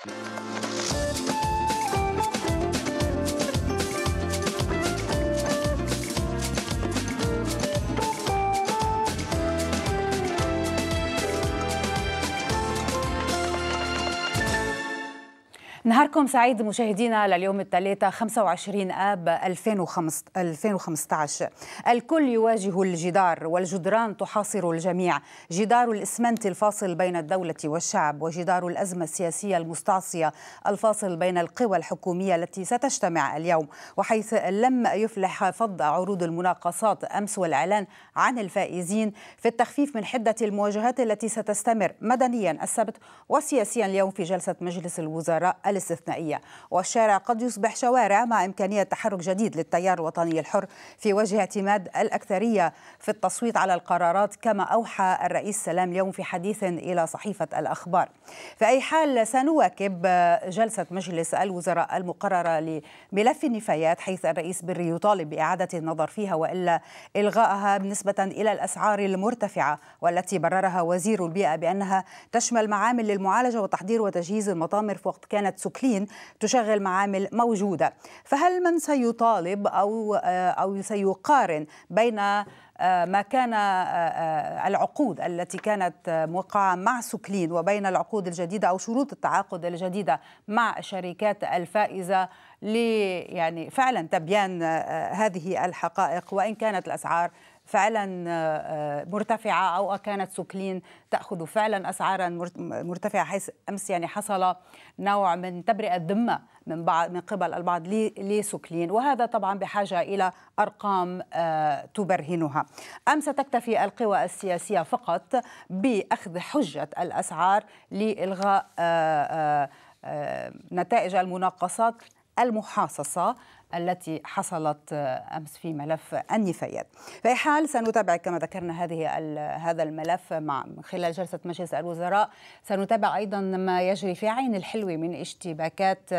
Thank you. نهاركم سعيد مشاهدينا لليوم الثلاثاء 25 آب 2015 الكل يواجه الجدار والجدران تحاصر الجميع جدار الإسمنت الفاصل بين الدولة والشعب وجدار الأزمة السياسية المستعصية الفاصل بين القوى الحكومية التي ستجتمع اليوم وحيث لم يفلح فض عروض المناقصات أمس والإعلان عن الفائزين في التخفيف من حدة المواجهات التي ستستمر مدنيا السبت وسياسيا اليوم في جلسة مجلس الوزراء الاستثنائية والشارع قد يصبح شوارع مع إمكانية تحرك جديد للتيار الوطني الحر في وجه اعتماد الأكثرية في التصويت على القرارات كما أوحى الرئيس سلام اليوم في حديث إلى صحيفة الأخبار في أي حال سنواكب جلسة مجلس الوزراء المقررة لملف النفايات حيث الرئيس بري يطالب بإعادة النظر فيها وإلا إلغائها بالنسبة إلى الأسعار المرتفعة والتي بررها وزير البيئة بأنها تشمل معامل للمعالجة وتحضير وتجهيز المطامر في وقت كانت سوكلين تشغل معامل موجودة فهل من سيطالب أو, آه، أو سيقارن بين آه، ما كان آه، العقود التي كانت موقعة مع سوكلين وبين العقود الجديدة أو شروط التعاقد الجديدة مع الشركات الفائزة لي يعني فعلا تبيان هذه الحقائق وإن كانت الأسعار فعلا آه، مرتفعه او كانت سوكلين تاخذ فعلا اسعارا مرتفعه حيث امس يعني حصل نوع من تبرئه ذمه من بعض من قبل البعض لسوكلين وهذا طبعا بحاجه الى ارقام آه، تبرهنها ام ستكتفي القوى السياسيه فقط باخذ حجه الاسعار لالغاء آه، نتائج المناقصات المحاصصة التي حصلت امس في ملف النفايات. في حال سنتابع كما ذكرنا هذه هذا الملف مع من خلال جلسه مجلس الوزراء، سنتابع ايضا ما يجري في عين الحلوي من اشتباكات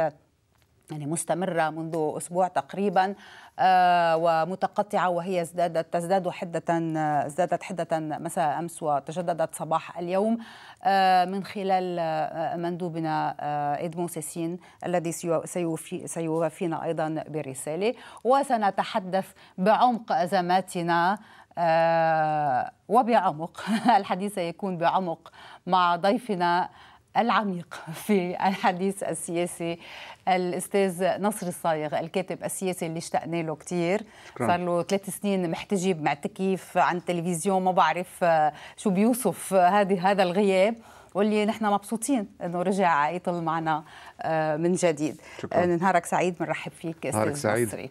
يعني مستمرة منذ أسبوع تقريبا آه، ومتقطعة وهي ازدادت تزداد حدة ازدادت حدة مساء أمس وتجددت صباح اليوم آه، من خلال آه، مندوبنا إدمون سيسين الذي سيوفي سيوفينا أيضا برسالة وسنتحدث بعمق أزماتنا وبعمق الحديث سيكون بعمق مع ضيفنا العميق في الحديث السياسي الاستاذ نصر الصايغ الكاتب السياسي اللي اشتقنا له كثير صار له ثلاث سنين محتجب مع تكييف عن التلفزيون ما بعرف آه، شو بيوصف آه، هذه هذا الغياب واللي نحن مبسوطين انه رجع يطل معنا آه، من جديد شكرا. نهارك سعيد بنرحب فيك استاذ سعيد.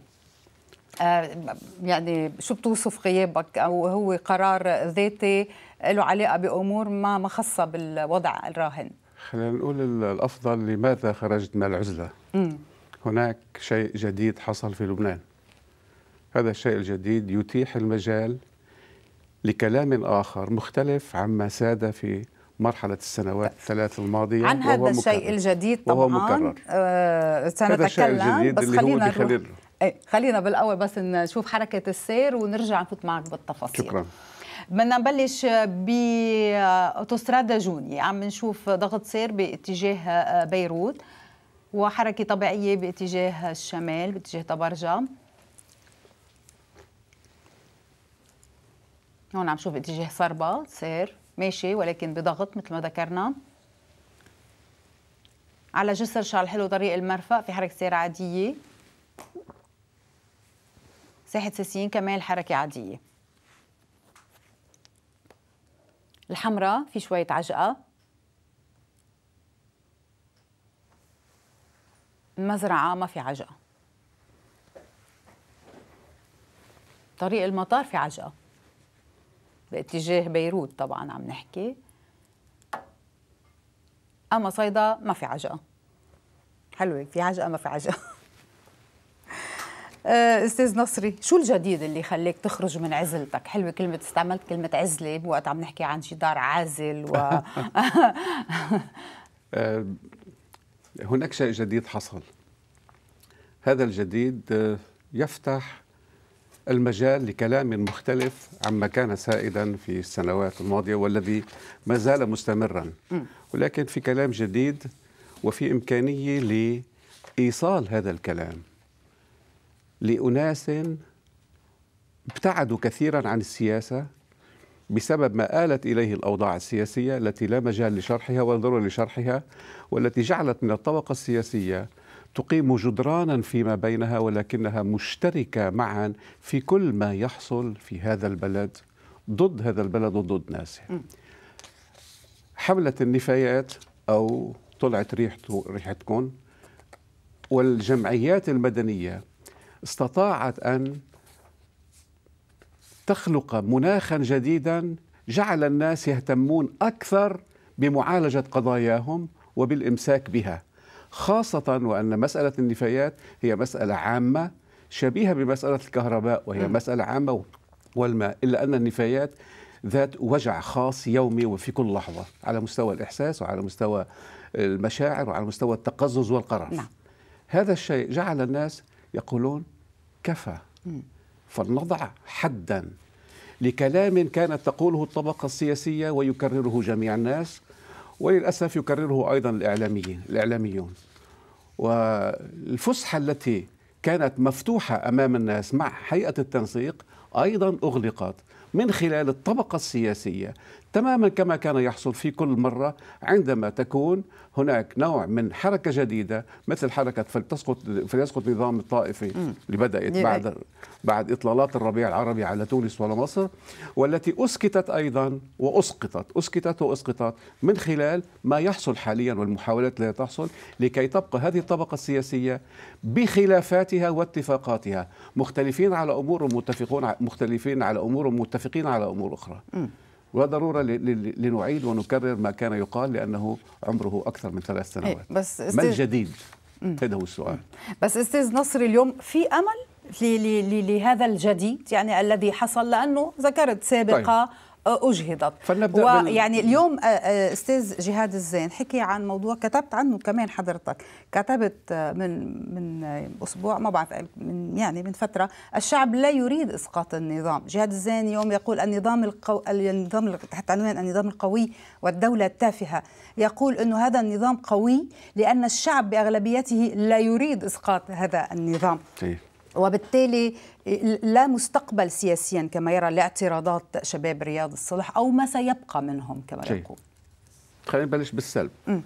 يعني شو بتوصف غيابك او هو قرار ذاتي له علاقه بامور ما مخصه بالوضع الراهن خلينا نقول الافضل لماذا خرجت من العزله؟ مم. هناك شيء جديد حصل في لبنان. هذا الشيء الجديد يتيح المجال لكلام اخر مختلف عما ساد في مرحلة السنوات الثلاث الماضية عن هذا الشيء الجديد طبعا وهو مكرر. آه سنتكلم هذا الشيء الجديد بس خلينا اللي خلينا, إيه، خلينا بالاول بس نشوف حركة السير ونرجع نفوت معك بالتفاصيل شكرا بدنا نبلش باوتوستراد جوني عم نشوف ضغط سير باتجاه آه، بيروت وحركه طبيعيه باتجاه الشمال باتجاه طبرجه هون عم شوف باتجاه صربا سير ماشي ولكن بضغط مثل ما ذكرنا على جسر شال حلو طريق المرفأ في حركة سير عادية ساحة ساسين كمان حركة عادية الحمراء في شوية عجقة المزرعة ما في عجقة طريق المطار في عجقة باتجاه بيروت طبعا عم نحكي أما صيدا ما في عجقة حلوة في عجقة ما في عجقة آه، استاذ نصري شو الجديد اللي خليك تخرج من عزلتك حلوه كلمه استعملت كلمه عزله وقت عم نحكي عن جدار عازل و آه، هناك شيء جديد حصل هذا الجديد آه، يفتح المجال لكلام مختلف عما كان سائدا في السنوات الماضيه والذي ما زال مستمرا ولكن في كلام جديد وفي امكانيه لايصال هذا الكلام لأناس ابتعدوا كثيرا عن السياسة بسبب ما آلت إليه الأوضاع السياسية التي لا مجال لشرحها ولا ضرورة لشرحها والتي جعلت من الطبقة السياسية تقيم جدرانا فيما بينها ولكنها مشتركة معا في كل ما يحصل في هذا البلد ضد هذا البلد وضد ناسه حملة النفايات أو طلعت ريحتكم والجمعيات المدنية استطاعت ان تخلق مناخا جديدا جعل الناس يهتمون اكثر بمعالجه قضاياهم وبالامساك بها خاصه وان مساله النفايات هي مساله عامه شبيهه بمساله الكهرباء وهي م. نعم. مساله عامه والماء الا ان النفايات ذات وجع خاص يومي وفي كل لحظه على مستوى الاحساس وعلى مستوى المشاعر وعلى مستوى التقزز والقرف نعم. هذا الشيء جعل الناس يقولون كفى فلنضع حدا لكلام كانت تقوله الطبقة السياسية ويكرره جميع الناس وللأسف يكرره أيضا الإعلاميين الإعلاميون والفسحة التي كانت مفتوحة أمام الناس مع هيئة التنسيق أيضا أغلقت من خلال الطبقة السياسية تماما كما كان يحصل في كل مرة عندما تكون هناك نوع من حركة جديدة مثل حركة فلتسقط فليسقط النظام الطائفي اللي بدأت نعم. بعد بعد إطلالات الربيع العربي على تونس ومصر والتي أسكتت أيضا وأسقطت أسكتت وأسقطت من خلال ما يحصل حاليا والمحاولات التي تحصل لكي تبقى هذه الطبقة السياسية بخلافاتها واتفاقاتها مختلفين على أمور متفقون مختلفين على أمور متفقين على أمور أخرى م. وضرورة لنعيد ونكرر ما كان يقال لأنه عمره أكثر من ثلاث إيه، سنوات بس ما الجديد؟ هذا هو السؤال بس أستاذ نصر اليوم في أمل لهذا الجديد يعني الذي حصل لأنه ذكرت سابقا طيب. اجهضت فلنبدأ ويعني بال... اليوم آه، آه، استاذ جهاد الزين حكي عن موضوع كتبت عنه كمان حضرتك كتبت آه، من من اسبوع ما بعرف من يعني من فتره الشعب لا يريد اسقاط النظام جهاد الزين اليوم يقول النظام القو... النظام تحت عنوان النظام القوي والدوله التافهه يقول انه هذا النظام قوي لان الشعب باغلبيته لا يريد اسقاط هذا النظام طيب. وبالتالي لا مستقبل سياسيا كما يرى لاعتراضات شباب رياض الصلح او ما سيبقى منهم كما يقول خلينا نبلش بالسلب م.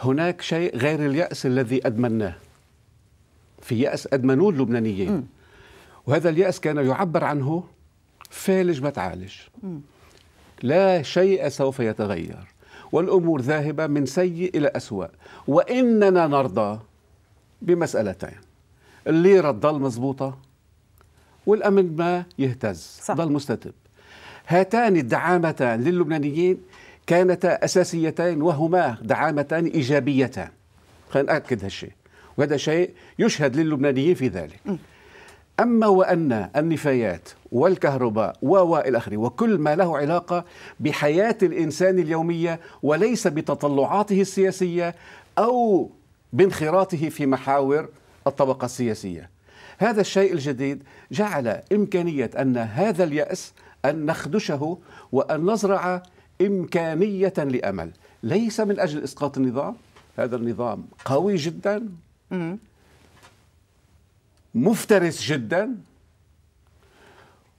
هناك شيء غير الياس الذي ادمناه في ياس ادمنوه اللبنانيين م. وهذا الياس كان يعبر عنه فالج ما تعالج لا شيء سوف يتغير والامور ذاهبه من سيء الى اسوا واننا نرضى بمسالتين الليره تضل مضبوطه والامن ما يهتز صح. ضل مستتب هاتان الدعامتان للبنانيين كانتا اساسيتين وهما دعامتان ايجابيتان خلينا ناكد هالشيء وهذا شيء يشهد للبنانيين في ذلك أما وأن النفايات والكهرباء وإلى آخره وكل ما له علاقة بحياة الإنسان اليومية وليس بتطلعاته السياسية أو بانخراطه في محاور الطبقة السياسية هذا الشيء الجديد جعل إمكانية أن هذا اليأس أن نخدشه وأن نزرع إمكانية لأمل ليس من أجل إسقاط النظام هذا النظام قوي جدا مفترس جدا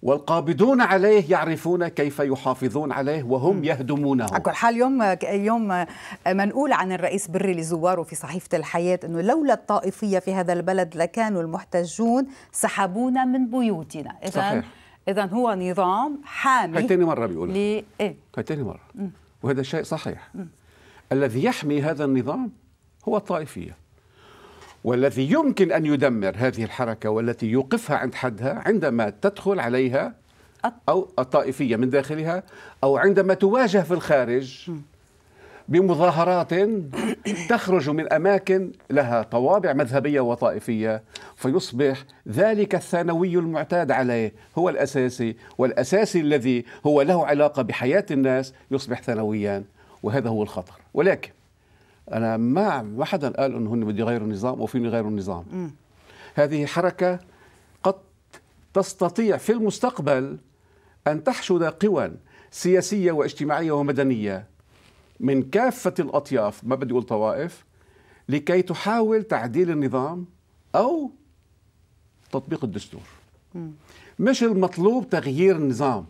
والقابضون عليه يعرفون كيف يحافظون عليه وهم يهدمونه على كل حال يوم يوم منقول عن الرئيس بري لزواره في صحيفه الحياه انه لولا الطائفيه في هذا البلد لكانوا المحتجون سحبونا من بيوتنا اذا اذا هو نظام حامي هاي تاني مره بيقولها لي... إيه؟ هاي تاني مره م. وهذا شيء صحيح م. الذي يحمي هذا النظام هو الطائفيه والذي يمكن أن يدمر هذه الحركة والتي يوقفها عند حدها عندما تدخل عليها أو الطائفية من داخلها أو عندما تواجه في الخارج بمظاهرات تخرج من اماكن لها طوابع مذهبيه وطائفيه فيصبح ذلك الثانوي المعتاد عليه هو الاساسي والاساسي الذي هو له علاقه بحياه الناس يصبح ثانويا وهذا هو الخطر ولكن انا ما ما حدا قال انه هن بده يغيروا النظام وفيهم يغيروا النظام م. هذه حركه قد تستطيع في المستقبل ان تحشد قوى سياسيه واجتماعيه ومدنيه من كافه الاطياف ما بدي اقول طوائف لكي تحاول تعديل النظام او تطبيق الدستور م. مش المطلوب تغيير النظام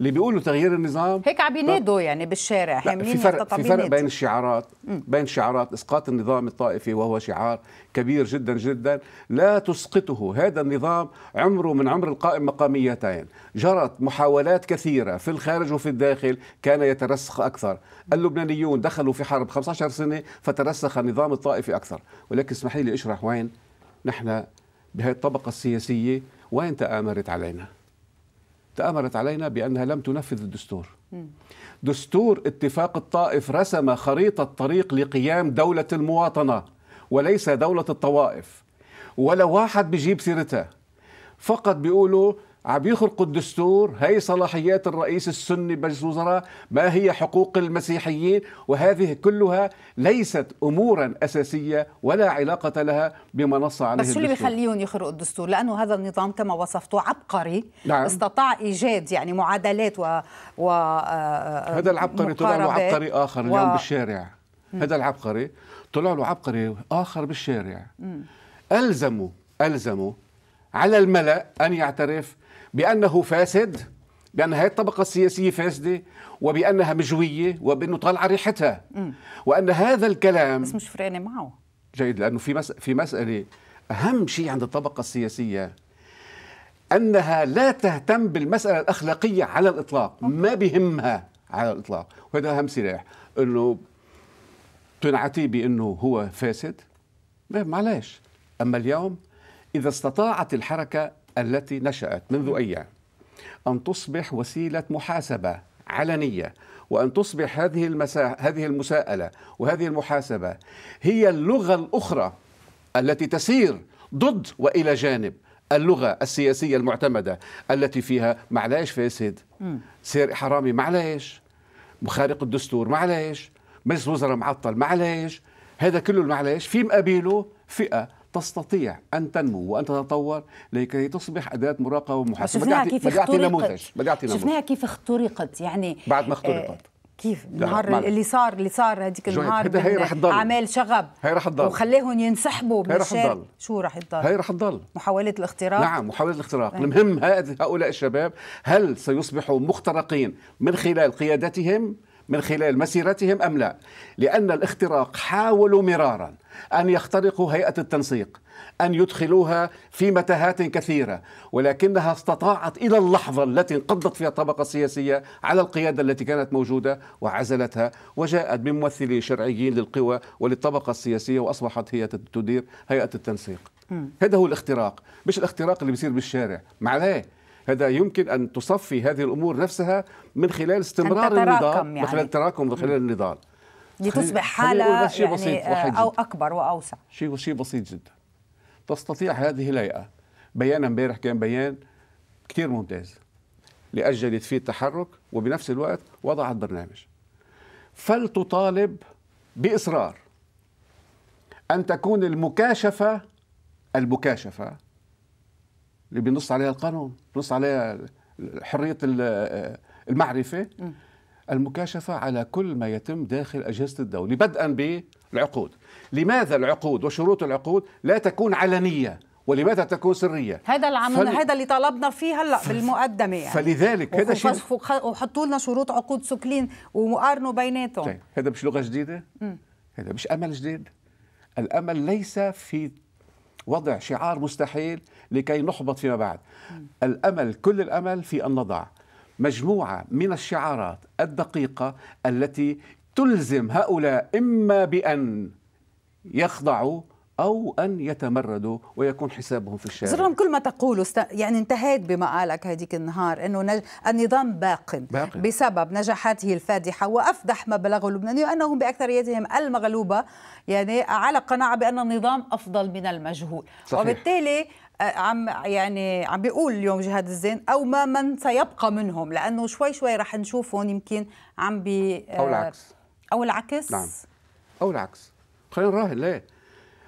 اللي بيقولوا تغيير النظام هيك عم ينادوا يعني بالشارع حاملين في فرق في فرق بين الشعارات بين شعارات اسقاط النظام الطائفي وهو شعار كبير جدا جدا لا تسقطه هذا النظام عمره من عمر القائم مقاميتين جرت محاولات كثيره في الخارج وفي الداخل كان يترسخ اكثر اللبنانيون دخلوا في حرب 15 سنه فترسخ النظام الطائفي اكثر ولكن اسمحي لي اشرح وين نحن بهذه الطبقه السياسيه وين تآمرت علينا تآمرت علينا بأنها لم تنفذ الدستور دستور اتفاق الطائف رسم خريطة طريق لقيام دولة المواطنة وليس دولة الطوائف ولا واحد بيجيب سيرتها فقط بيقولوا عم يخرقوا الدستور هي صلاحيات الرئيس السني بمجلس الوزراء ما هي حقوق المسيحيين وهذه كلها ليست امورا اساسيه ولا علاقه لها بمنصه عليه بس شو اللي بيخليهم يخرقوا الدستور لانه هذا النظام كما وصفته عبقري نعم. استطاع ايجاد يعني معادلات و, و... آه، آه، هذا العبقري طلع له عبقري اخر اليوم و... بالشارع م. هذا العبقري طلع له عبقري اخر بالشارع م. الزموا الزموا على الملأ ان يعترف بأنه فاسد بأن هذه الطبقة السياسية فاسدة وبأنها مجوية وبأنه طالعة ريحتها وأن هذا الكلام بس مش فرقانة معه جيد لأنه في مس... في مسألة أهم شيء عند الطبقة السياسية أنها لا تهتم بالمسألة الأخلاقية على الإطلاق ما بهمها على الإطلاق وهذا أهم سلاح أنه تنعتي بأنه هو فاسد معلش أما اليوم إذا استطاعت الحركة التي نشأت منذ أيام أن تصبح وسيلة محاسبة علنية وأن تصبح هذه المسا... هذه المساءلة وهذه المحاسبة هي اللغة الأخرى التي تسير ضد وإلى جانب اللغة السياسية المعتمدة التي فيها معلش فاسد سير حرامي معلش مخارق الدستور معلش مجلس وزراء معطل معلش هذا كله المعلش في مقابله فئة تستطيع ان تنمو وان تتطور لكي تصبح اداه مراقبه ومحاسبه بدي اعطي نموذج بدي اعطي نموذج شفناها كيف اخترقت يعني بعد ما اخترقت آه، كيف النهار اللي صار اللي صار هذيك النهار هي رح تضل اعمال شغب هي رح تضل وخليهم ينسحبوا هي رح تضل شو رح تضل هي رح تضل محاولة الاختراق نعم محاولة الاختراق نعم. المهم هؤلاء الشباب هل سيصبحوا مخترقين من خلال قيادتهم من خلال مسيرتهم أم لا لأن الاختراق حاولوا مرارا أن يخترقوا هيئة التنسيق أن يدخلوها في متاهات كثيرة ولكنها استطاعت إلى اللحظة التي انقضت فيها الطبقة السياسية على القيادة التي كانت موجودة وعزلتها وجاءت بممثلين شرعيين للقوى وللطبقة السياسية وأصبحت هي تدير هيئة التنسيق هذا هو الاختراق مش الاختراق اللي بيصير بالشارع معليه هذا يمكن أن تصفي هذه الأمور نفسها من خلال استمرار النضال يعني. من خلال التراكم من خلال النضال لتصبح حالة يعني بسيط آه، أو أكبر وأوسع شيء شيء بسيط جدا تستطيع هذه الهيئة بيان امبارح كان بيان كثير ممتاز لاجلت فيه التحرك وبنفس الوقت وضعت برنامج فلتطالب بإصرار أن تكون المكاشفة المكاشفة اللي بينص عليها القانون بينص عليها حريه المعرفه المكاشفه على كل ما يتم داخل اجهزه الدوله بدءا بالعقود لماذا العقود وشروط العقود لا تكون علنيه ولماذا تكون سريه هذا العمل فل... هذا اللي طلبنا فيه هلا بالمقدمه يعني فلذلك هذا شيء وحطوا لنا شروط عقود سكلين وقارنوا بيناتهم طيب. هذا مش لغه جديده هذا مش امل جديد الامل ليس في وضع شعار مستحيل لكي نحبط فيما بعد الأمل كل الأمل في أن نضع مجموعة من الشعارات الدقيقة التي تلزم هؤلاء إما بأن يخضعوا أو أن يتمردوا ويكون حسابهم في الشارع زرهم كل ما تقوله يعني انتهيت بما قالك هذيك النهار أنه نج... النظام باق بسبب نجاحاته الفادحة وأفضح ما بلغه اللبناني وأنهم بأكثريتهم المغلوبة يعني على قناعة بأن النظام أفضل من المجهول صحيح. وبالتالي عم يعني عم بيقول اليوم جهاد الزين او ما من سيبقى منهم لانه شوي شوي رح نشوفهم يمكن عم بي آه، او العكس او العكس نعم او العكس خلينا نراهن ليه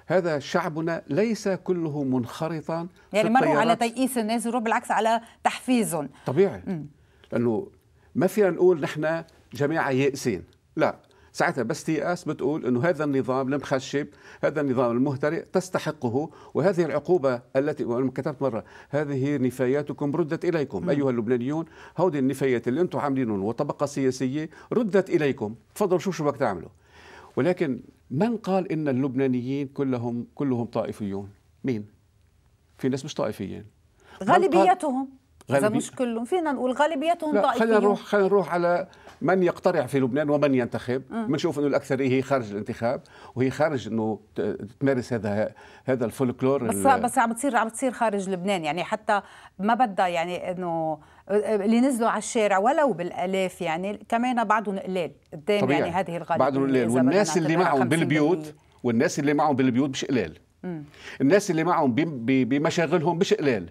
هذا شعبنا ليس كله منخرطا يعني مروا على تيئيس الناس يروح بالعكس على تحفيزهم طبيعي م. لانه ما فينا نقول نحن جماعه يائسين لا ساعتها بس تيأس بتقول أنه هذا النظام المخشب هذا النظام المهترئ تستحقه وهذه العقوبة التي وأنا كتبت مرة هذه نفاياتكم ردت إليكم م. أيها اللبنانيون هودي النفايات اللي أنتم عاملينهم وطبقة سياسية ردت إليكم تفضلوا شوفوا شو بدك تعملوا ولكن من قال إن اللبنانيين كلهم كلهم طائفيون مين في ناس مش طائفيين غالبيتهم غالبي... مش كلهم فينا نقول غالبيتهم ضعيفين خلينا نروح خلينا نروح على من يقترع في لبنان ومن ينتخب بنشوف انه الاكثريه هي خارج الانتخاب وهي خارج انه تمارس هذا هذا الفولكلور بس بس عم بتصير عم بتصير خارج لبنان يعني حتى ما بدها يعني انه اللي نزلوا على الشارع ولو بالالاف يعني كمان بعضهم قلال قدام طبيعي. يعني هذه الغالبيه بعضهم قلال والناس اللي معهم بالبيوت والناس اللي معهم بالبيوت مش قلال الناس اللي معهم بمشاغلهم مش قلال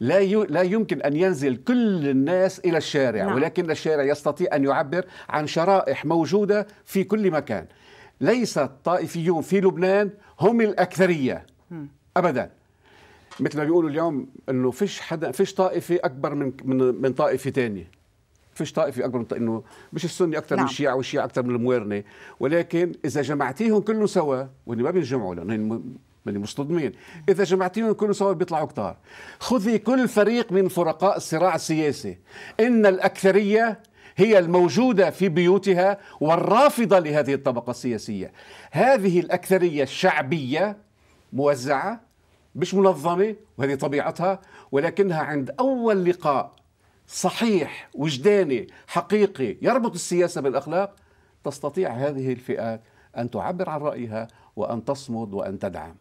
لا لا يمكن ان ينزل كل الناس الى الشارع نعم. ولكن الشارع يستطيع ان يعبر عن شرائح موجوده في كل مكان ليس الطائفيون في لبنان هم الاكثريه ابدا مثل ما بيقولوا اليوم انه فيش حدا فيش طائفه اكبر من من, من طائفه ثانيه فيش طائفه اكبر من انه مش السني اكثر نعم. من الشيعة والشيعة اكثر من المويرنه ولكن اذا جمعتيهم كلهم سوا وان ما بينجمعوا لانه ماني مصطدمين اذا جمعتيهم كلهم سوا بيطلعوا كتار خذي كل فريق من فرقاء الصراع السياسي ان الاكثريه هي الموجوده في بيوتها والرافضه لهذه الطبقه السياسيه هذه الاكثريه الشعبيه موزعه مش منظمه وهذه طبيعتها ولكنها عند اول لقاء صحيح وجداني حقيقي يربط السياسه بالاخلاق تستطيع هذه الفئات ان تعبر عن رايها وان تصمد وان تدعم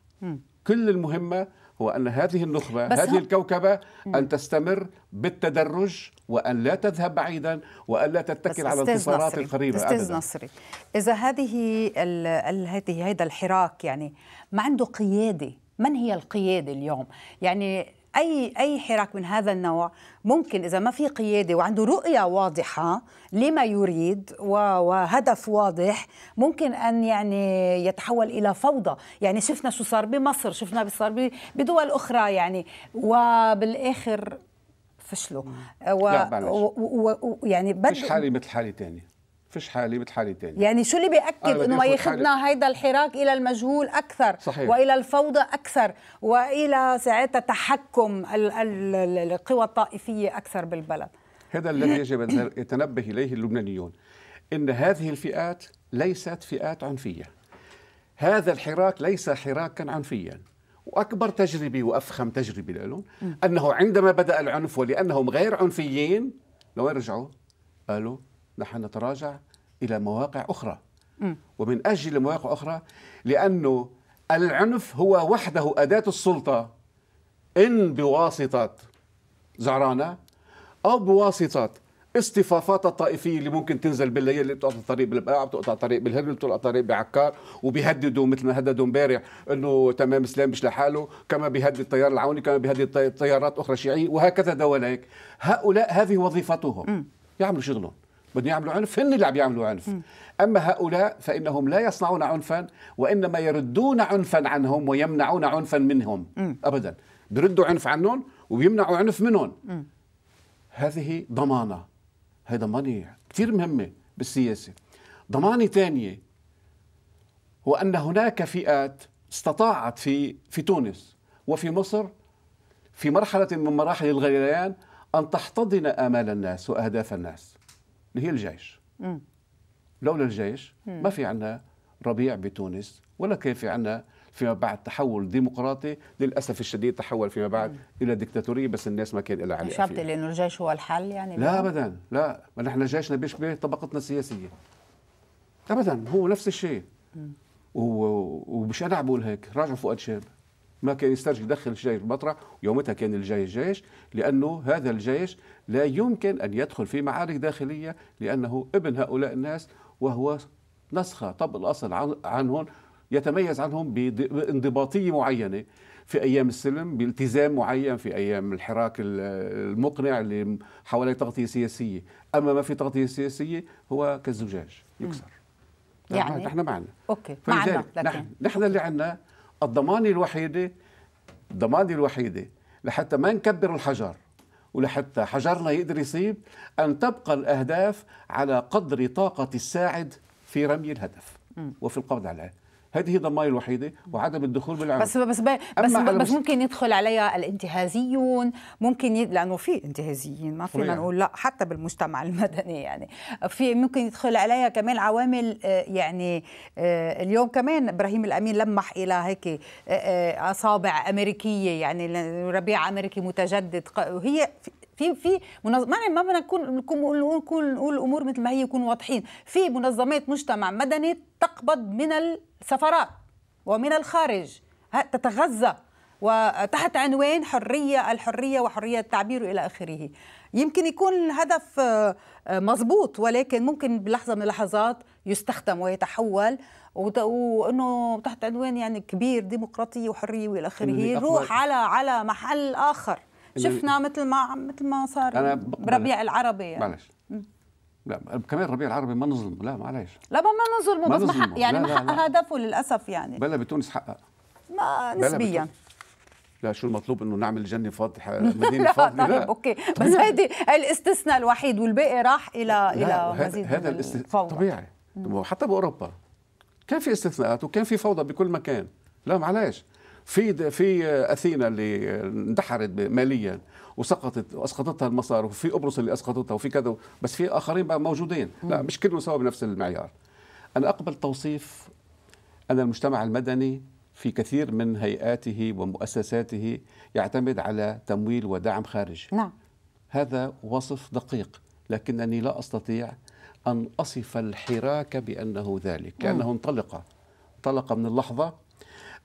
كل المهمة هو أن هذه النخبة هذه الكوكبة أن تستمر بالتدرج وأن لا تذهب بعيدا وأن لا تتكل على الانتصارات القريبة أستاذ نصري إذا هذه هذه هذا الحراك يعني ما عنده قيادة من هي القيادة اليوم؟ يعني اي اي حراك من هذا النوع ممكن اذا ما في قياده وعنده رؤيه واضحه لما يريد وهدف واضح ممكن ان يعني يتحول الى فوضى يعني شفنا شو صار بمصر شفنا شو صار بدول اخرى يعني وبالاخر فشلوا و... و... و... و... يعني بد... مش حاله مثل حاله ثانيه فيش حالي بتحالي تاني يعني شو اللي بيأكد آه، انه ما ياخذنا هيدا الحراك الى المجهول اكثر صحيح. والى الفوضى اكثر والى ساعتها تحكم القوى الطائفيه اكثر بالبلد هذا الذي يجب ان يتنبه اليه اللبنانيون ان هذه الفئات ليست فئات عنفيه هذا الحراك ليس حراكا عنفيا واكبر تجربه وافخم تجربه لهم انه عندما بدا العنف ولانهم غير عنفيين لوين رجعوا؟ قالوا نحن نتراجع إلى مواقع أخرى ومن أجل مواقع أخرى لأنه العنف هو وحده أداة السلطة إن بواسطة زعرانة أو بواسطة اصطفافات الطائفية اللي ممكن تنزل بالليل اللي بتقطع الطريق بالبقاع بتقطع الطريق بالهرم بتقطع الطريق بعكار وبيهددوا مثل ما هددوا امبارح انه تمام اسلام مش لحاله كما بيهدد التيار العوني كما بيهدد تيارات اخرى شيعيه وهكذا دواليك هؤلاء هذه وظيفتهم يعملوا شغلهم بدهم يعملوا عنف هن اللي عم يعملوا عنف اما هؤلاء فانهم لا يصنعون عنفا وانما يردون عنفا عنهم ويمنعون عنفا منهم م. ابدا بردوا عنف عنهم وبيمنعوا عنف منهم م. هذه ضمانه هي ضمانه كثير مهمه بالسياسه ضمانه ثانيه هو ان هناك فئات استطاعت في في تونس وفي مصر في مرحله من مراحل الغليان ان تحتضن امال الناس واهداف الناس اللي هي الجيش مم. لولا الجيش مم. ما في عندنا ربيع بتونس ولا كان في عندنا فيما بعد تحول ديمقراطي للاسف الشديد تحول فيما بعد مم. الى دكتاتوريه بس الناس ما كان لها علاقه شرط لانه الجيش هو الحل يعني لا ابدا لا ما نحن جيشنا بيشبه طبقتنا السياسيه ابدا هو نفس الشيء ومش انا عم بقول هيك راجعوا فؤاد شاب ما كان يسترجي يدخل الجيش المطرح يومتها كان الجيش جيش لأنه هذا الجيش لا يمكن أن يدخل في معارك داخلية لأنه ابن هؤلاء الناس وهو نسخة طب الأصل عنهم يتميز عنهم بانضباطية معينة في أيام السلم بالتزام معين في أيام الحراك المقنع اللي حواليه تغطية سياسية أما ما في تغطية سياسية هو كالزجاج يكسر يعني نحن معنا أوكي معنا لكن. نحن, نحن اللي عندنا الضمانة الوحيدة الضمانة الوحيدة لحتى ما نكبر الحجر ولحتى حجرنا يقدر يصيب أن تبقى الأهداف على قدر طاقة الساعد في رمي الهدف وفي القبض عليه هذه هي ضمائر الوحيده وعدم الدخول بالعمل بس بس بس, بس, بس ممكن يدخل عليها الانتهازيون ممكن يد... لانه في انتهازيين ما فينا نقول لا حتى بالمجتمع المدني يعني في ممكن يدخل عليها كمان عوامل آه، يعني آه، اليوم كمان ابراهيم الامين لمح الى هيك آه، اصابع امريكيه يعني ربيع امريكي متجدد وهي في في منظم... ما بنكون نقول نقول الامور مثل ما هي يكون واضحين في منظمات مجتمع مدني تقبض من السفارات ومن الخارج تتغذى وتحت عنوان حرية الحرية وحرية التعبير إلى آخره يمكن يكون الهدف آه، آه، مضبوط ولكن ممكن بلحظة من اللحظات يستخدم ويتحول وأنه تحت عنوان يعني كبير ديمقراطية وحرية وإلى آخره يروح على على محل آخر شفنا مثل ما مثل ما صار أنا بربيع العربي يعني. معلش لا كمان الربيع العربي ما نظلم لا معلش لا ما نظلمه بس ما حق يعني ما حقق هدفه للاسف يعني بلا بتونس حقق ما نسبيا لا شو المطلوب انه نعمل جنه فاضحه مدينه فاضحه لا طيب اوكي بس هيدي الاستثناء الوحيد والباقي راح الى الى مزيد هذا الاستثناء طبيعي حتى باوروبا كان في استثناءات وكان في فوضى بكل مكان لا معلش في في آه، اثينا اللي اندحرت ماليا وسقطت واسقطتها المصارف وفي قبرص اللي اسقطتها وفي كذا بس في اخرين بقى موجودين لا مش كلهم سوا بنفس المعيار انا اقبل توصيف ان المجتمع المدني في كثير من هيئاته ومؤسساته يعتمد على تمويل ودعم خارجي نعم هذا وصف دقيق لكنني لا استطيع ان اصف الحراك بانه ذلك كانه انطلق انطلق من اللحظه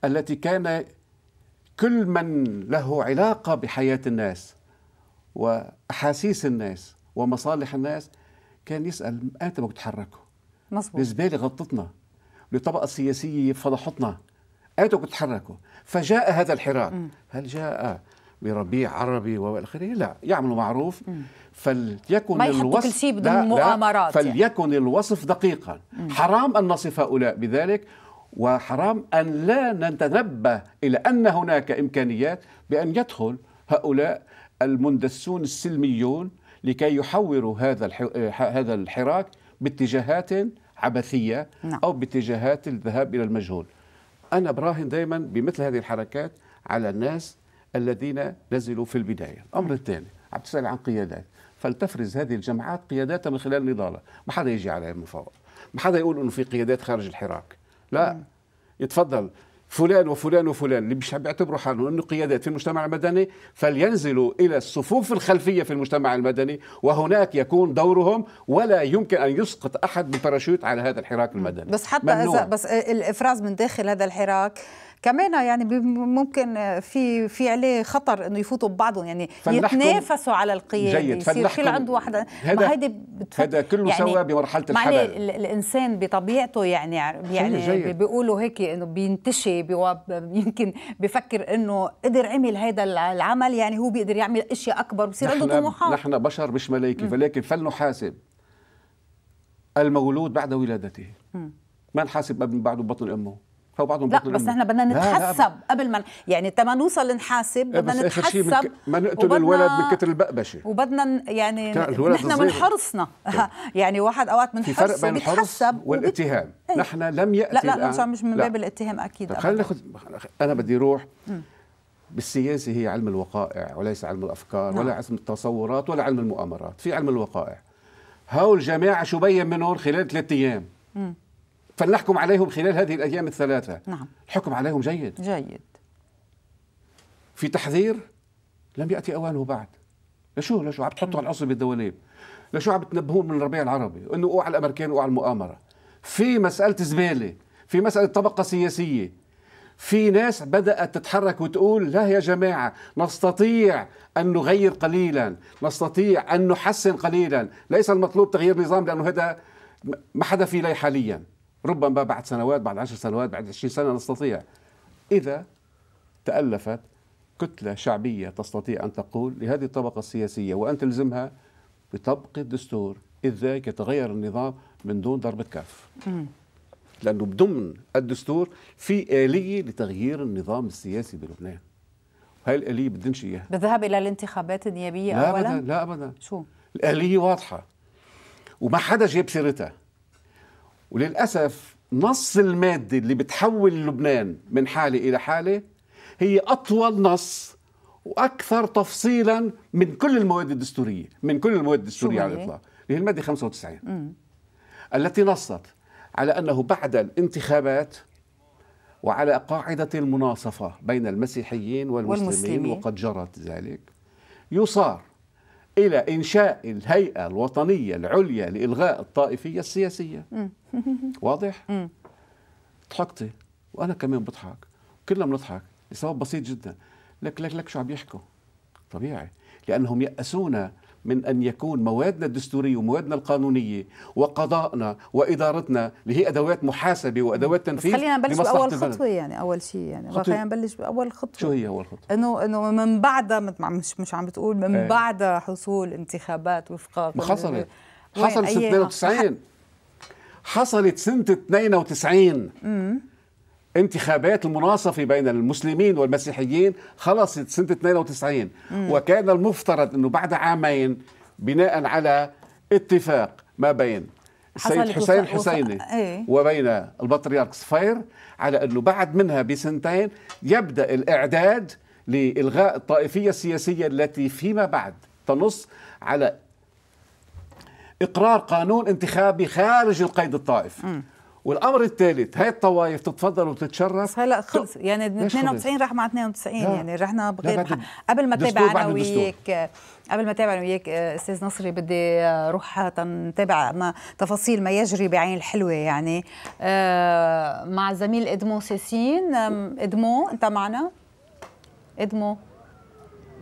التي كان كل من له علاقه بحياه الناس واحاسيس الناس ومصالح الناس كان يسال متى بدكم تتحركوا؟ مظبوط بالنسبه لي غلطتنا للطبقه السياسيه فضحتنا متى بدكم تتحركوا؟ فجاء هذا الحراك هل جاء بربيع عربي والى لا يعملوا معروف فليكن ما الوصف كل شيء بدون مؤامرات يعني. فليكن يعني. الوصف دقيقا حرام ان نصف هؤلاء بذلك وحرام أن لا نتنبه إلى أن هناك إمكانيات بأن يدخل هؤلاء المندسون السلميون لكي يحوروا هذا آه، هذا الحراك باتجاهات عبثية نعم. أو باتجاهات الذهاب إلى المجهول أنا براهن دائما بمثل هذه الحركات على الناس الذين نزلوا في البداية الأمر الثاني عم تسأل عن قيادات فلتفرز هذه الجماعات قياداتها من خلال نضالها ما حدا يجي عليها من فوق ما حدا يقول أنه في قيادات خارج الحراك لا يتفضل فلان وفلان وفلان اللي مش بيعتبروا حالهم انه قيادات في المجتمع المدني فلينزلوا الى الصفوف الخلفيه في المجتمع المدني وهناك يكون دورهم ولا يمكن ان يسقط احد بالباراشوت على هذا الحراك المدني بس حتى اذا بس إيه، الافراز من داخل هذا الحراك كمان يعني ممكن آه، في في عليه خطر انه يفوتوا ببعضهم يعني يتنافسوا على القياده جيد يصير كل عنده واحد هذا هذا كله يعني سوا بمرحله يعني الانسان بطبيعته يعني يعني بيقولوا هيك انه بينتشي يمكن بفكر انه قدر عمل هذا العمل يعني هو بيقدر يعمل اشياء اكبر بصير عنده طموحات نحن بشر مش ملائكه ولكن فلنحاسب المولود بعد ولادته ما نحاسب ابن بعده بطن امه بعضهم لا بس احنا بدنا نتحسب قبل ما يعني تما نوصل نحاسب إيه، بدنا نتحسب ك... ما نقتل وبدنا... الولد من كتر البقبشه وبدنا يعني نحن من حرصنا طيب. يعني واحد اوقات من في فرق بين الحرص والاتهام وبت... إيه. نحن لم ياتي لا لا الآن. مش من باب الاتهام اكيد طيب، خلينا ناخذ انا بدي اروح بالسياسه هي علم الوقائع وليس علم الافكار نعم. ولا علم التصورات ولا علم المؤامرات في علم الوقائع هول الجماعه شو بين منهم خلال ثلاث ايام فلنحكم عليهم خلال هذه الأيام الثلاثة نعم الحكم عليهم جيد جيد في تحذير لم يأتي أوانه بعد لشو لشو عم تحطوا على العصب الدواليب لشو عم تنبهون من الربيع العربي انه اوعى الامريكان اوعى المؤامره في مساله زباله في مساله طبقه سياسيه في ناس بدات تتحرك وتقول لا يا جماعه نستطيع ان نغير قليلا نستطيع ان نحسن قليلا ليس المطلوب تغيير نظام لانه هذا ما حدا في لي حاليا ربما بعد سنوات بعد عشر سنوات بعد عشرين سنة نستطيع إذا تألفت كتلة شعبية تستطيع أن تقول لهذه الطبقة السياسية وأن تلزمها بطبق الدستور إذ يتغير النظام من دون ضربة كف لأنه بضمن الدستور في آلية لتغيير النظام السياسي بلبنان هاي الآلية بدنش إياها بالذهاب إلى الانتخابات النيابية لا أولا؟ أبدا لا أبدا شو؟ الآلية واضحة وما حدا جاب سيرتها وللأسف نص المادة اللي بتحول لبنان من حالة إلى حالة هي أطول نص وأكثر تفصيلا من كل المواد الدستورية من كل المواد الدستورية على الإطلاق اللي هي المادة 95 م. التي نصت على أنه بعد الانتخابات وعلى قاعدة المناصفة بين المسيحيين والمسلمين, والمسلمين. وقد جرت ذلك يصار إلى إنشاء الهيئة الوطنية العليا لإلغاء الطائفية السياسية واضح؟ ضحكتي وأنا كمان بضحك كلنا بنضحك لسبب بسيط جدا لك لك لك شو عم يحكوا طبيعي لأنهم يأسون من أن يكون موادنا الدستورية وموادنا القانونية وقضائنا وإدارتنا اللي هي أدوات محاسبة وأدوات تنفيذ بس خلينا نبلش بأول خطوة يعني أول شيء يعني خطوة. خلينا نبلش بأول خطوة شو هي أول خطوة؟ إنه إنه من بعدها مش مش عم بتقول من ايه. بعد حصول انتخابات وفق حصلت إيه. حصلت سنه 92 حصلت سنة 92 امم انتخابات المناصفه بين المسلمين والمسيحيين خلصت سنه 92 مم. وكان المفترض انه بعد عامين بناء على اتفاق ما بين السيد حسين حسيني إيه. وبين البطريرك صفير على انه بعد منها بسنتين يبدا الاعداد لالغاء الطائفيه السياسيه التي فيما بعد تنص على اقرار قانون انتخابي خارج القيد الطائفي والامر الثالث هاي الطوائف تتفضل وتتشرف هلا خلص يعني 92 راح مع 92 يعني رحنا بغير قبل ما تابع انا وياك قبل ما تابع انا وياك استاذ نصري بدي اروح تابع ما تفاصيل ما يجري بعين الحلوه يعني آه، مع الزميل ادمو سيسين ادمو انت معنا ادمو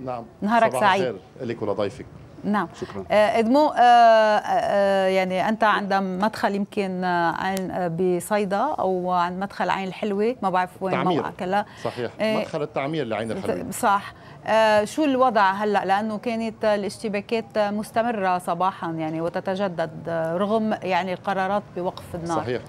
نعم نهارك سعيد لك ولضيفك نعم شكرا آه، ادمو آه، آه، يعني انت عند مدخل يمكن عين بصيدا او عند مدخل عين الحلوه ما بعرف وين تعمير. موقعك هلا صحيح مدخل التعمير لعين الحلوه صح شو الوضع هلا لانه كانت الاشتباكات مستمره صباحا يعني وتتجدد رغم يعني القرارات بوقف النار صحيح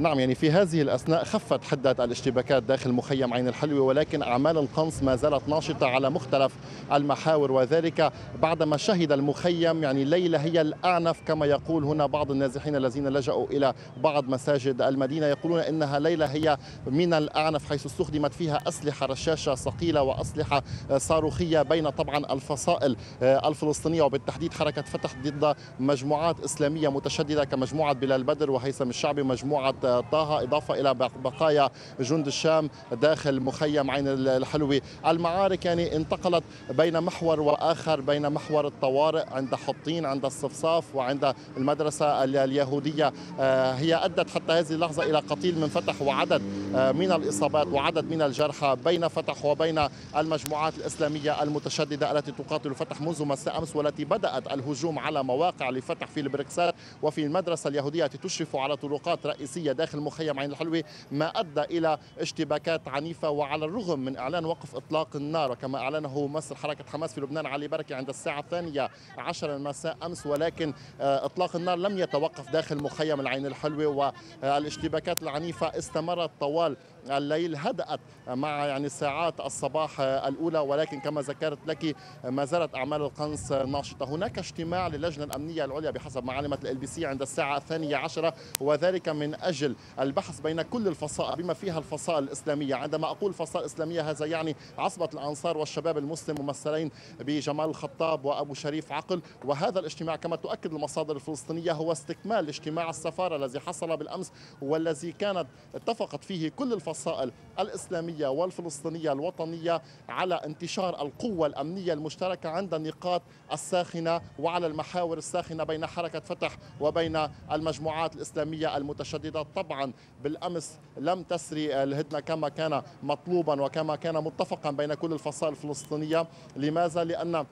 نعم يعني في هذه الأثناء خفت حدة الاشتباكات داخل مخيم عين الحلوي ولكن أعمال القنص ما زالت ناشطة على مختلف المحاور وذلك بعدما شهد المخيم يعني ليلة هي الأعنف كما يقول هنا بعض النازحين الذين لجأوا إلى بعض مساجد المدينة يقولون إنها ليلة هي من الأعنف حيث استخدمت فيها أسلحة رشاشة ثقيلة وأسلحة صاروخية بين طبعا الفصائل الفلسطينية وبالتحديد حركة فتح ضد مجموعات إسلامية متشددة كمجموعة بلال بدر وهيثم الشعبي مجموعة طه إضافة إلى بقايا جند الشام داخل مخيم عين الحلوي المعارك يعني انتقلت بين محور وآخر بين محور الطوارئ عند حطين عند الصفصاف وعند المدرسة اليهودية آه، هي أدت حتى هذه اللحظة إلى قتيل من فتح وعدد آه، من الإصابات وعدد من الجرحى بين فتح وبين المجموعات الإسلامية المتشددة التي تقاتل فتح منذ مساء أمس والتي بدأت الهجوم على مواقع لفتح في البركسات وفي المدرسة اليهودية التي تشرف على طرقات رئيسية داخل مخيم عين الحلوة ما أدى إلى اشتباكات عنيفة وعلى الرغم من إعلان وقف إطلاق النار كما أعلنه مصر حركة حماس في لبنان علي بركة عند الساعة الثانية عشر المساء أمس ولكن آه، إطلاق النار لم يتوقف داخل مخيم العين الحلوة والاشتباكات العنيفة استمرت طوال الليل هدأت مع يعني ساعات الصباح آه، الأولى ولكن كما ذكرت لك ما زالت أعمال القنص ناشطة هناك اجتماع للجنة الأمنية العليا بحسب معلمة البي سي عند الساعة الثانية عشرة وذلك من أجل سجل البحث بين كل الفصائل بما فيها الفصائل الإسلامية عندما أقول فصائل إسلامية هذا يعني عصبة الأنصار والشباب المسلم ممثلين بجمال الخطاب وأبو شريف عقل وهذا الاجتماع كما تؤكد المصادر الفلسطينية هو استكمال اجتماع السفارة الذي حصل بالأمس والذي كانت اتفقت فيه كل الفصائل الإسلامية والفلسطينية الوطنية على انتشار القوة الأمنية المشتركة عند النقاط الساخنة وعلى المحاور الساخنة بين حركة فتح وبين المجموعات الإسلامية المتشددة طبعا بالأمس لم تسري الهدنة كما كان مطلوبا وكما كان متفقا بين كل الفصائل الفلسطينية لماذا؟ لأن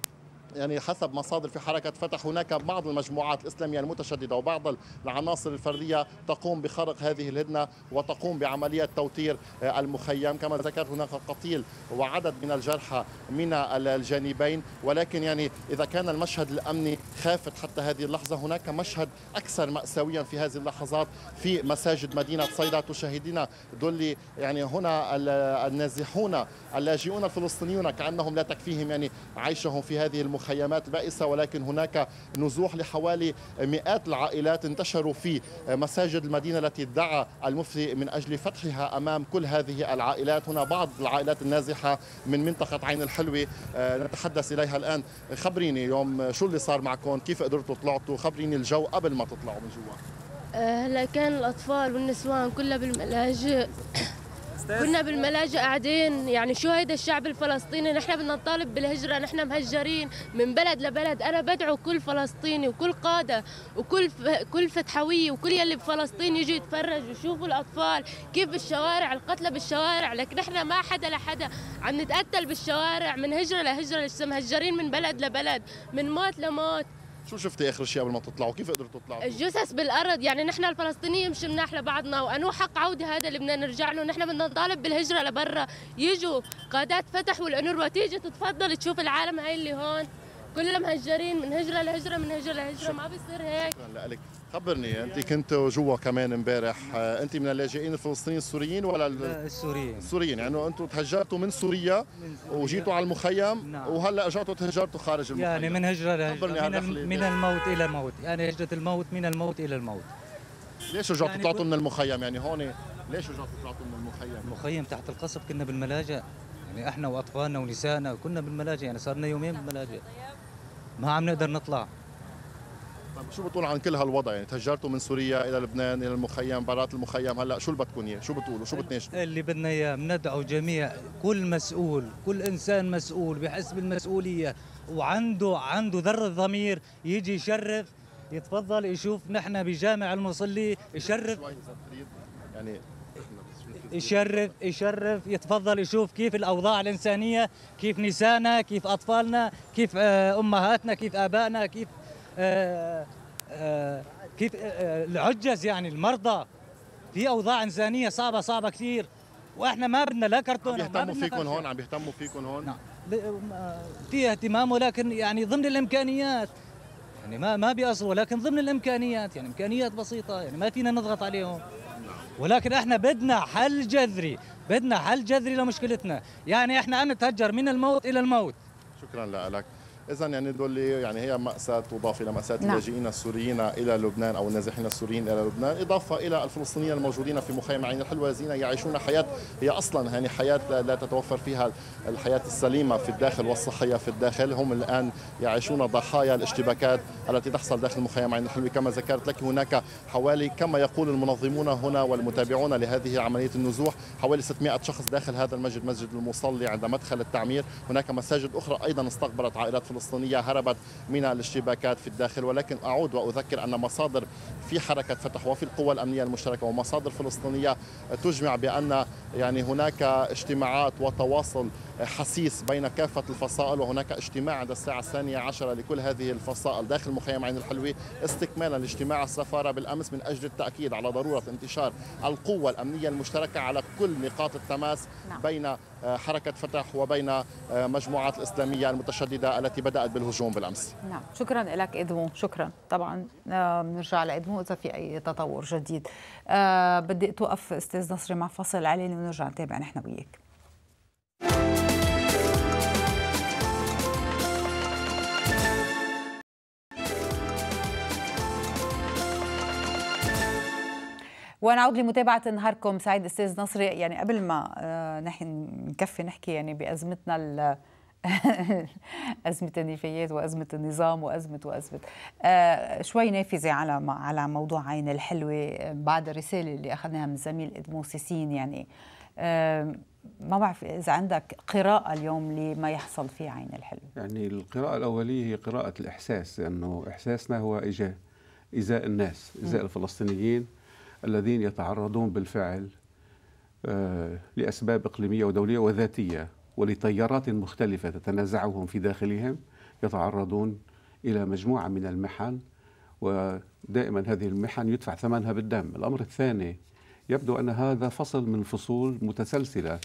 يعني حسب مصادر في حركة فتح هناك بعض المجموعات الإسلامية المتشددة وبعض العناصر الفردية تقوم بخرق هذه الهدنة وتقوم بعملية توتير المخيم كما ذكرت هناك قتيل وعدد من الجرحى من الجانبين ولكن يعني إذا كان المشهد الأمني خافت حتى هذه اللحظة هناك مشهد أكثر مأساويا في هذه اللحظات في مساجد مدينة صيدا تشاهدين دلي يعني هنا النازحون اللاجئون الفلسطينيون كأنهم لا تكفيهم يعني عيشهم في هذه المخيم مخيمات بائسة ولكن هناك نزوح لحوالي مئات العائلات انتشروا في مساجد المدينة التي ادعى المفتي من أجل فتحها أمام كل هذه العائلات هنا بعض العائلات النازحة من منطقة عين الحلوة آه، نتحدث إليها الآن خبريني يوم شو اللي صار معكم كيف قدرتوا طلعتوا خبريني الجو قبل ما تطلعوا من جوا هلا كان الأطفال والنسوان كلها بالملاجئ كنا بالملاجئ قاعدين يعني شو هيدا الشعب الفلسطيني نحن بدنا نطالب بالهجره نحن مهجرين من بلد لبلد انا بدعو كل فلسطيني وكل قاده وكل ف... كل فتحويه وكل يلي بفلسطين يجوا يتفرجوا ويشوفوا الاطفال كيف بالشوارع القتلى بالشوارع لكن نحن ما حدا لحدا عم نتقتل بالشوارع من هجره لهجره لسه مهجرين من بلد لبلد من موت لموت شو شفتي اخر شيء قبل ما تطلعوا كيف قدرتوا تطلعوا الجثث بالارض يعني نحن الفلسطينيين مش مناح لبعضنا وانو حق عوده هذا اللي بدنا نرجع له نحن بدنا نطالب بالهجره لبرا يجوا قادات فتح والانور وتيجي تتفضل تشوف العالم هاي اللي هون كلنا مهجرين من هجره لهجره من هجره لهجره ما بيصير هيك شكرا لك خبرني انت كنت جوا كمان امبارح آه، انت من اللاجئين الفلسطينيين السوريين ولا السوريين السوريين يعني انتم تهجرتوا من سوريا وجيتوا على المخيم نعم. وهلا رجعتوا تهجرتوا خارج المخيم يعني من هجره لهجره من, من الموت الى الموت يعني هجره الموت من الموت الى الموت ليش رجعتوا يعني طلعتوا من المخيم يعني هون ليش رجعتوا طلعتوا من المخيم المخيم تحت القصف كنا بالملاجئ يعني احنا واطفالنا ونسائنا كنا بالملاجئ يعني صارنا يومين بالملاجئ ما عم نقدر نطلع طيب شو بتقول عن كل هالوضع يعني تهجرتوا من سوريا الى لبنان الى المخيم برات المخيم هلا شو اللي بدكم اياه شو بتقولوا شو بتناقشوا اللي بدنا اياه بندعو جميع كل مسؤول كل انسان مسؤول بحس بالمسؤوليه وعنده عنده ذره ضمير يجي يشرف يتفضل يشوف نحن بجامع المصلي يشرف يعني يشرف يشرف يتفضل يشوف كيف الاوضاع الانسانيه كيف نسانا كيف اطفالنا كيف آه، امهاتنا كيف ابائنا كيف آه، آه، كيف العجز يعني المرضى في اوضاع انسانيه صعبه صعبه كثير واحنا ما بدنا لا كرتون عم بيهتموا فيكم هون عم بيهتموا فيكم هون نعم في اهتمام ولكن يعني ضمن الامكانيات يعني ما ما بيقصروا لكن ضمن الامكانيات يعني امكانيات بسيطه يعني ما فينا نضغط عليهم ولكن احنا بدنا حل جذري بدنا حل جذري لمشكلتنا يعني احنا نتهجر من الموت الى الموت شكرا لك اذا يعني دول يعني هي ماساه تضاف الى ماساه نعم. اللاجئين السوريين الى لبنان او النازحين السوريين الى لبنان اضافه الى الفلسطينيين الموجودين في مخيم عين الحلوه الذين يعيشون حياه هي اصلا يعني حياه لا تتوفر فيها الحياه السليمه في الداخل والصحيه في الداخل هم الان يعيشون ضحايا الاشتباكات التي تحصل داخل مخيم عين الحلوه كما ذكرت لك هناك حوالي كما يقول المنظمون هنا والمتابعون لهذه عمليه النزوح حوالي 600 شخص داخل هذا المسجد مسجد المصلي عند مدخل التعمير هناك مساجد اخرى ايضا استقبلت عائلات فلسطينية الفلسطينية هربت من الاشتباكات في الداخل ولكن أعود وأذكر أن مصادر في حركة فتح وفي القوى الأمنية المشتركة ومصادر فلسطينية تجمع بأن يعني هناك اجتماعات وتواصل حسيس بين كافة الفصائل وهناك اجتماع عند الساعة الثانية عشرة لكل هذه الفصائل داخل مخيم عين الحلوة استكمالا لاجتماع السفارة بالأمس من أجل التأكيد على ضرورة انتشار القوة الأمنية المشتركة على كل نقاط التماس نعم. بين آه، حركة فتح وبين آه، مجموعات الإسلامية المتشددة التي بدأت بالهجوم بالأمس نعم شكرا لك إدمو شكرا طبعا آه، نرجع لإدمو إذا في أي تطور جديد بدي توقف أستاذ نصري مع فصل علينا ونرجع نتابع نحن وياك ونعود لمتابعه نهاركم سعيد استاذ نصري يعني قبل ما آه، نحن نكفي نحكي يعني بازمتنا ال أزمة النفايات وأزمة النظام وأزمة وأزمة آه شوي نافذة على على موضوع عين الحلوة آه، بعد الرسالة اللي أخذناها من زميل إدمو سيسين يعني آه ما بعرف إذا عندك قراءة اليوم لما يحصل في عين الحلوة يعني القراءة الأولية هي قراءة الإحساس لأنه إحساسنا هو إيجاء إزاء الناس إزاء الفلسطينيين الذين يتعرضون بالفعل آه، لأسباب إقليمية ودولية وذاتية ولتيارات مختلفة تتنازعهم في داخلهم يتعرضون إلى مجموعة من المحن ودائما هذه المحن يدفع ثمنها بالدم الأمر الثاني يبدو أن هذا فصل من فصول متسلسلة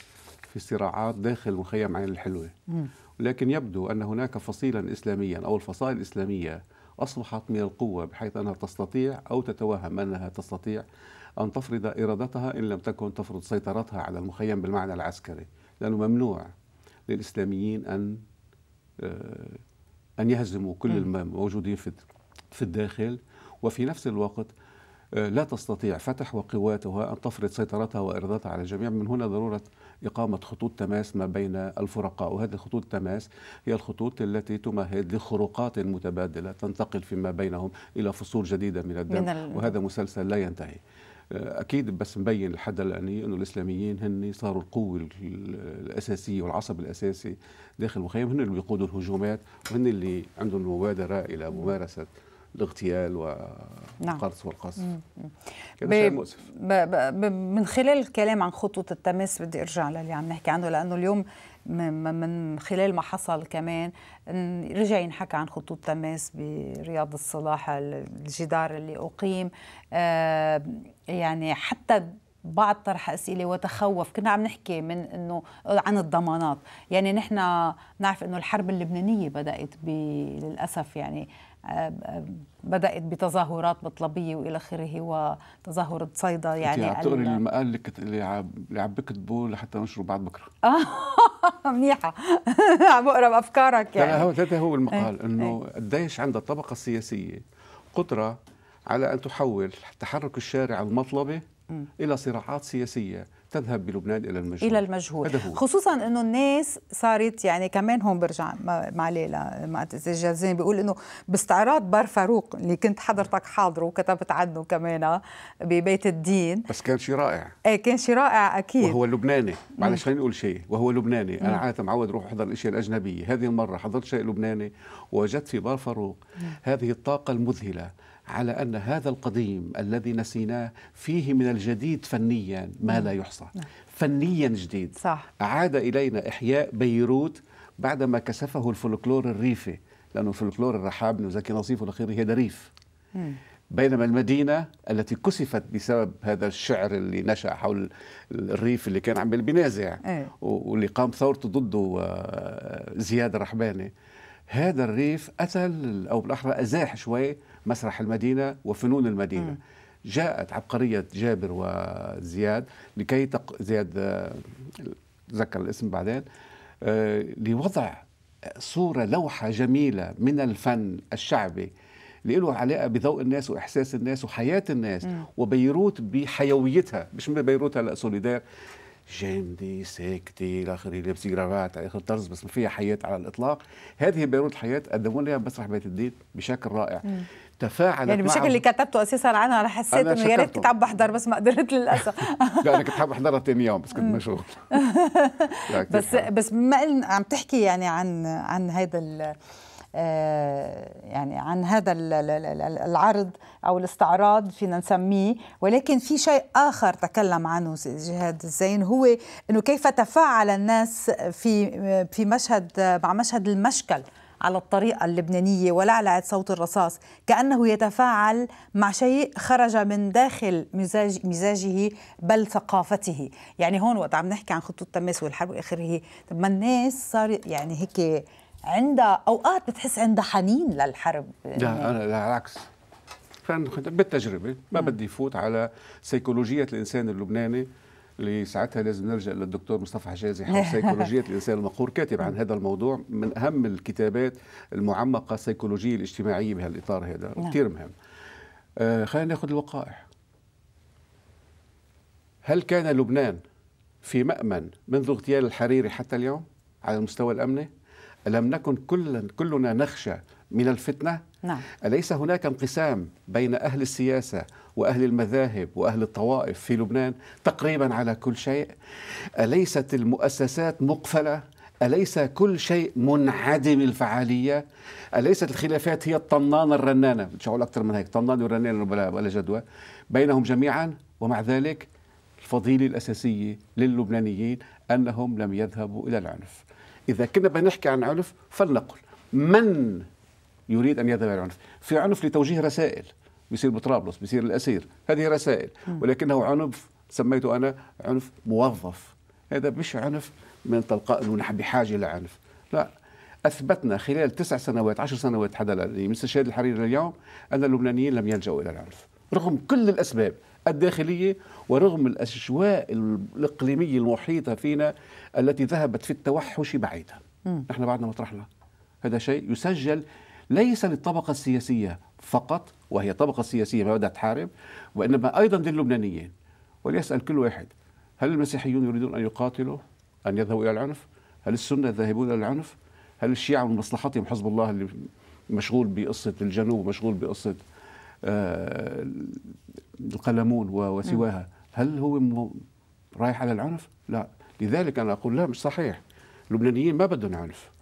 في الصراعات داخل مخيم عين الحلوة ولكن يبدو أن هناك فصيلا إسلاميا أو الفصائل الإسلامية أصبحت من القوة بحيث أنها تستطيع أو تتوهم أنها تستطيع أن تفرض إرادتها إن لم تكن تفرض سيطرتها على المخيم بالمعنى العسكري لأنه ممنوع للإسلاميين أن آه، أن يهزموا كل الموجودين في في الداخل وفي نفس الوقت آه، لا تستطيع فتح وقواتها أن تفرض سيطرتها وإرادتها على الجميع من هنا ضرورة إقامة خطوط تماس ما بين الفرقاء وهذه خطوط التماس هي الخطوط التي تمهد لخروقات متبادلة تنتقل فيما بينهم إلى فصول جديدة من الدم من ال... وهذا مسلسل لا ينتهي آه، اكيد بس مبين لحد الان انه الاسلاميين هن صاروا القوه الاساسيه والعصب الاساسي داخل المخيم هن اللي بيقودوا الهجومات وهن اللي عندهم المبادره الى ممارسه الاغتيال والقرص والقصف نعم. شيء مؤسف من خلال الكلام عن خطوط التماس بدي ارجع للي عم نحكي عنه لانه اليوم من خلال ما حصل كمان رجع ينحكى عن خطوط تماس برياض الصلاح الجدار اللي اقيم آه، يعني حتى بعض طرح اسئله وتخوف كنا عم نحكي من انه عن الضمانات يعني نحن نعرف انه الحرب اللبنانيه بدات للاسف يعني بدات بتظاهرات مطلبيه والى اخره وتظاهره صيدا يعني انت عم تقري المقال اللي كت... اللي عم عب... كتبه لحتى نشره بعد بكره اه منيحه عم بقرا بافكارك يعني لا هو هذا هو المقال إيه، انه إيه. قديش عند الطبقه السياسيه قدره على ان تحول تحرك الشارع المطلبه الى صراعات سياسيه تذهب بلبنان الى المجهول الى المجهول هذا هو. خصوصا انه الناس صارت يعني كمان هون برجع مع ليلى مع الجازين بيقول انه باستعراض بار فاروق اللي كنت حضرتك حاضره وكتبت عنه كمان آه، ببيت الدين بس كان شيء رائع ايه كان شيء رائع اكيد وهو لبناني معلش خليني اقول شيء وهو لبناني انا عاده معود اروح احضر الاشياء الاجنبيه هذه المره حضرت شيء لبناني ووجدت في بار فاروق هذه الطاقه المذهله على أن هذا القديم الذي نسيناه فيه من الجديد فنيا ما نعم. لا يحصى نعم. فنيا جديد صح. أعاد إلينا إحياء بيروت بعدما كسفه الفولكلور الريفي لأنه الفولكلور الرحاب وزكي نصيف الاخير هي دريف بينما المدينة التي كسفت بسبب هذا الشعر اللي نشأ حول الريف اللي كان عم بينازع ايه؟ واللي قام ثورته ضده زياد الرحباني هذا الريف قتل أو بالأحرى أزاح شوي مسرح المدينة وفنون المدينة م. جاءت عبقرية جابر وزياد لكي تق... زياد آه، ذكر الاسم بعدين آه، لوضع صورة لوحة جميلة من الفن الشعبي اللي له علاقه بذوق الناس واحساس الناس وحياه الناس م. وبيروت بحيويتها مش بيروت هلا سوليدار جامدة ساكتة لاخري لبسي جرافات على آخر طرز بس ما فيها حياة على الإطلاق هذه بيروت الحياة قدموا لها مسرح بيت الدين بشكل رائع تفاعلت يعني بالشكل اللي كتبته اساسا عنها انا حسيت انه يا ريت كنت عم بحضر بس ما قدرت للاسف لا انا كنت عم بحضرها ثاني يوم بس كنت مشغول بس بس بما عم تحكي يعني عن عن هذا آه، يعني عن هذا العرض او الاستعراض فينا نسميه ولكن في شيء اخر تكلم عنه جهاد الزين هو انه كيف تفاعل الناس في في مشهد مع مشهد المشكل على الطريقة اللبنانية ولعلعة صوت الرصاص كأنه يتفاعل مع شيء خرج من داخل مزاج مزاجه بل ثقافته يعني هون وقت عم نحكي عن خطوط التماس والحرب وآخره طب ما الناس صار يعني هيك عندها أوقات بتحس عندها حنين للحرب لا أنا لا العكس بالتجربه ما بدي فوت على سيكولوجيه الانسان اللبناني لساعتها لازم نرجع للدكتور مصطفى حجازي حول سيكولوجيه الانسان المقهور كاتب عن هذا الموضوع من اهم الكتابات المعمقه السيكولوجيه الاجتماعيه بهالاطار هذا نعم. كثير مهم آه خلينا ناخذ الوقائع هل كان لبنان في مأمن منذ اغتيال الحريري حتى اليوم على المستوى الأمني؟ ألم نكن كلنا نخشى من الفتنة؟ نعم. أليس هناك انقسام بين أهل السياسة وأهل المذاهب وأهل الطوائف في لبنان تقريبا على كل شيء أليست المؤسسات مقفلة أليس كل شيء منعدم الفعالية أليست الخلافات هي الطنانة الرنانة مش هقول أكثر من هيك طنانة ورنانة ولا, ولا جدوى بينهم جميعا ومع ذلك الفضيلة الأساسية للبنانيين أنهم لم يذهبوا إلى العنف إذا كنا بنحكي عن عنف فلنقل من يريد أن يذهب إلى العنف في عنف لتوجيه رسائل بيصير بطرابلس بيصير الأسير هذه رسائل ولكنه عنف سميته أنا عنف موظف هذا مش عنف من تلقاء أنه نحن بحاجة لعنف لا اثبتنا خلال تسع سنوات عشر سنوات حدا من استشهاد الحريري لليوم ان اللبنانيين لم يلجأوا الى العنف رغم كل الاسباب الداخليه ورغم الاجواء الاقليميه المحيطه فينا التي ذهبت في التوحش بعيدا نحن بعدنا مطرحنا هذا شيء يسجل ليس للطبقه السياسيه فقط وهي طبقة سياسية ما بدها تحارب وإنما أيضا للبنانيين وليسأل كل واحد هل المسيحيون يريدون أن يقاتلوا أن يذهبوا إلى العنف هل السنة ذاهبون إلى العنف هل الشيعة من مصلحتهم حزب الله اللي مشغول بقصة الجنوب مشغول بقصة آه، القلمون وسواها نعم. هل هو رايح على العنف لا لذلك أنا أقول لا مش صحيح اللبنانيين ما بدهم عنف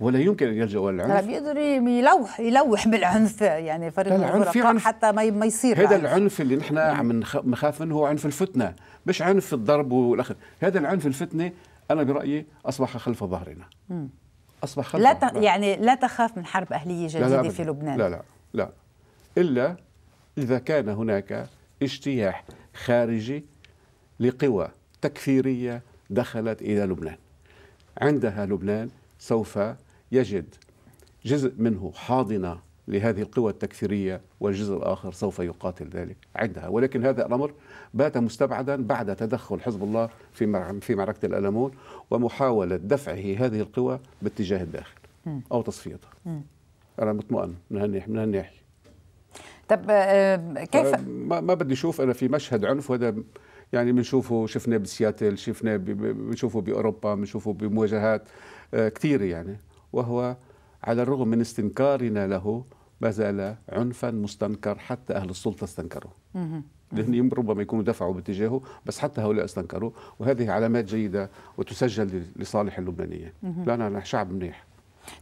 ولا يمكن ان يلجأوا للعنف لا بيقدر يلوح يلوح بالعنف يعني فريق العنف في عنف حتى ما ما يصير هذا العنف اللي نحن نعم. عم نخاف منه هو عنف الفتنه مش عنف الضرب والاخر هذا العنف الفتنه انا برايي اصبح خلف ظهرنا اصبح خلف لا ت... يعني لا تخاف من حرب اهليه جديده لا لا في لبنان لا لا لا الا اذا كان هناك اجتياح خارجي لقوى تكفيريه دخلت الى لبنان عندها لبنان سوف يجد جزء منه حاضنه لهذه القوى التكفيريه والجزء الاخر سوف يقاتل ذلك عندها ولكن هذا الامر بات مستبعدا بعد تدخل حزب الله في في معركه الالمون ومحاوله دفعه هذه القوى باتجاه الداخل او تصفيتها انا مطمئن من هالناحيه من هالناحيه طب آه، كيف ما, ما بدي اشوف انا في مشهد عنف وهذا يعني بنشوفه شفناه بسياتل شفناه بنشوفه باوروبا بنشوفه بمواجهات آه، كثيره يعني وهو على الرغم من استنكارنا له ما زال عنفا مستنكر حتى أهل السلطة استنكروه لأن ربما يكونوا دفعوا باتجاهه بس حتى هؤلاء استنكروا وهذه علامات جيدة وتسجل لصالح اللبنانيين لأننا شعب منيح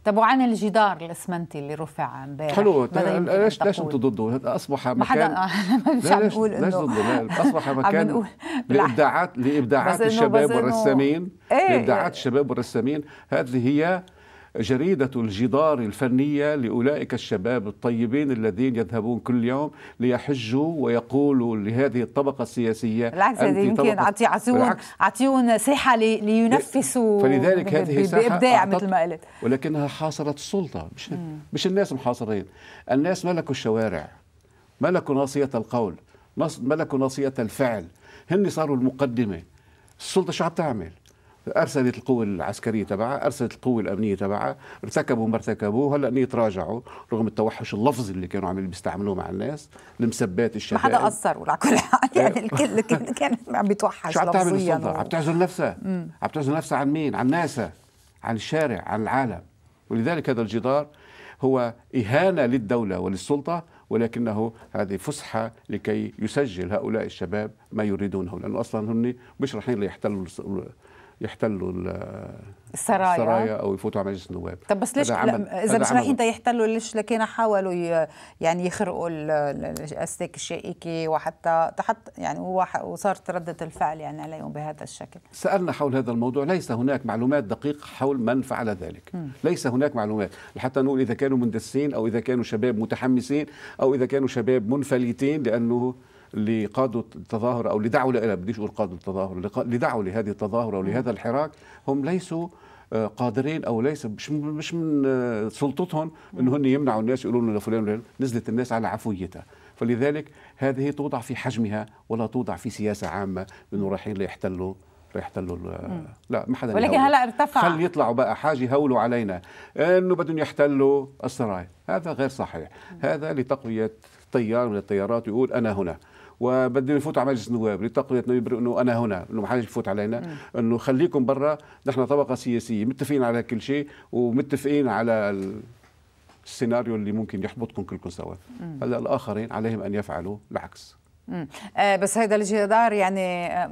طب وعن الجدار الاسمنتي اللي رفع امبارح حلو ليش ليش انتم ضده؟ اصبح مكان ما حدا عم نقول انه ليش ضده؟ اصبح مكان لابداعات لابداعات الشباب والرسامين إيه لابداعات إيه. الشباب والرسامين هذه هي جريدة الجدار الفنية لأولئك الشباب الطيبين الذين يذهبون كل يوم ليحجوا ويقولوا لهذه الطبقة السياسية بالعكس هذه يمكن أعطيهم أعطيهم ساحة لينفسوا فلذلك هذه ساحة بإبداع مثل ما قلت ولكنها حاصرت السلطة مش, مم. مش الناس محاصرين الناس ملكوا الشوارع ملكوا ناصية القول ملكوا ناصية الفعل هن صاروا المقدمة السلطة شو عم تعمل؟ ارسلت القوه العسكريه تبعها ارسلت القوه الامنيه تبعها ارتكبوا ما ارتكبوه هلا هن يتراجعوا رغم التوحش اللفظي اللي كانوا عم بيستعملوه مع الناس المسبات الشتائم ما حدا قصر ولا كل حال إيه. يعني الكل كان عم بيتوحش شو عم تعمل السلطه؟ و... عم تعزل نفسها عم تعزل نفسها عن مين؟ عن ناسها عن الشارع عن العالم ولذلك هذا الجدار هو اهانه للدوله وللسلطه ولكنه هذه فسحة لكي يسجل هؤلاء الشباب ما يريدونه لأنه أصلا هم مش رايحين ليحتلوا يحتلوا السرايا السرايا او يفوتوا على مجلس النواب طب بس ليش اذا مش رايحين يحتلوا ليش لكان حاولوا يعني يخرقوا الاستيك الشائكه وحتى تحط يعني وصارت رده الفعل يعني عليهم بهذا الشكل سالنا حول هذا الموضوع ليس هناك معلومات دقيقه حول من فعل ذلك م. ليس هناك معلومات حتى نقول اذا كانوا مندسين او اذا كانوا شباب متحمسين او اذا كانوا شباب منفلتين لانه لقادوا التظاهر او لدعوا لها بديش اقول قادوا التظاهر لدعوا لهذه التظاهره ولهذا الحراك هم ليسوا آه، قادرين او ليس مش مش من آه، سلطتهم انه هن يمنعوا الناس يقولوا لنا فلان نزلت الناس على عفويتها فلذلك هذه توضع في حجمها ولا توضع في سياسه عامه انه رايحين ليحتلوا ليحتلوا لا ما حدا ولكن هلا ارتفع خلي يطلعوا بقى حاجه يهولوا علينا انه بدهم يحتلوا السرايا هذا غير صحيح هذا لتقويه تيار من التيارات يقول انا هنا وبدهم يفوتوا على مجلس النواب لتقوية النواب انه انا هنا انه ما حدش يفوت علينا انه خليكم برا نحن طبقه سياسيه متفقين على كل شيء ومتفقين على السيناريو اللي ممكن يحبطكم كلكم سوا هلا الاخرين عليهم ان يفعلوا العكس آه بس هذا الجدار يعني آه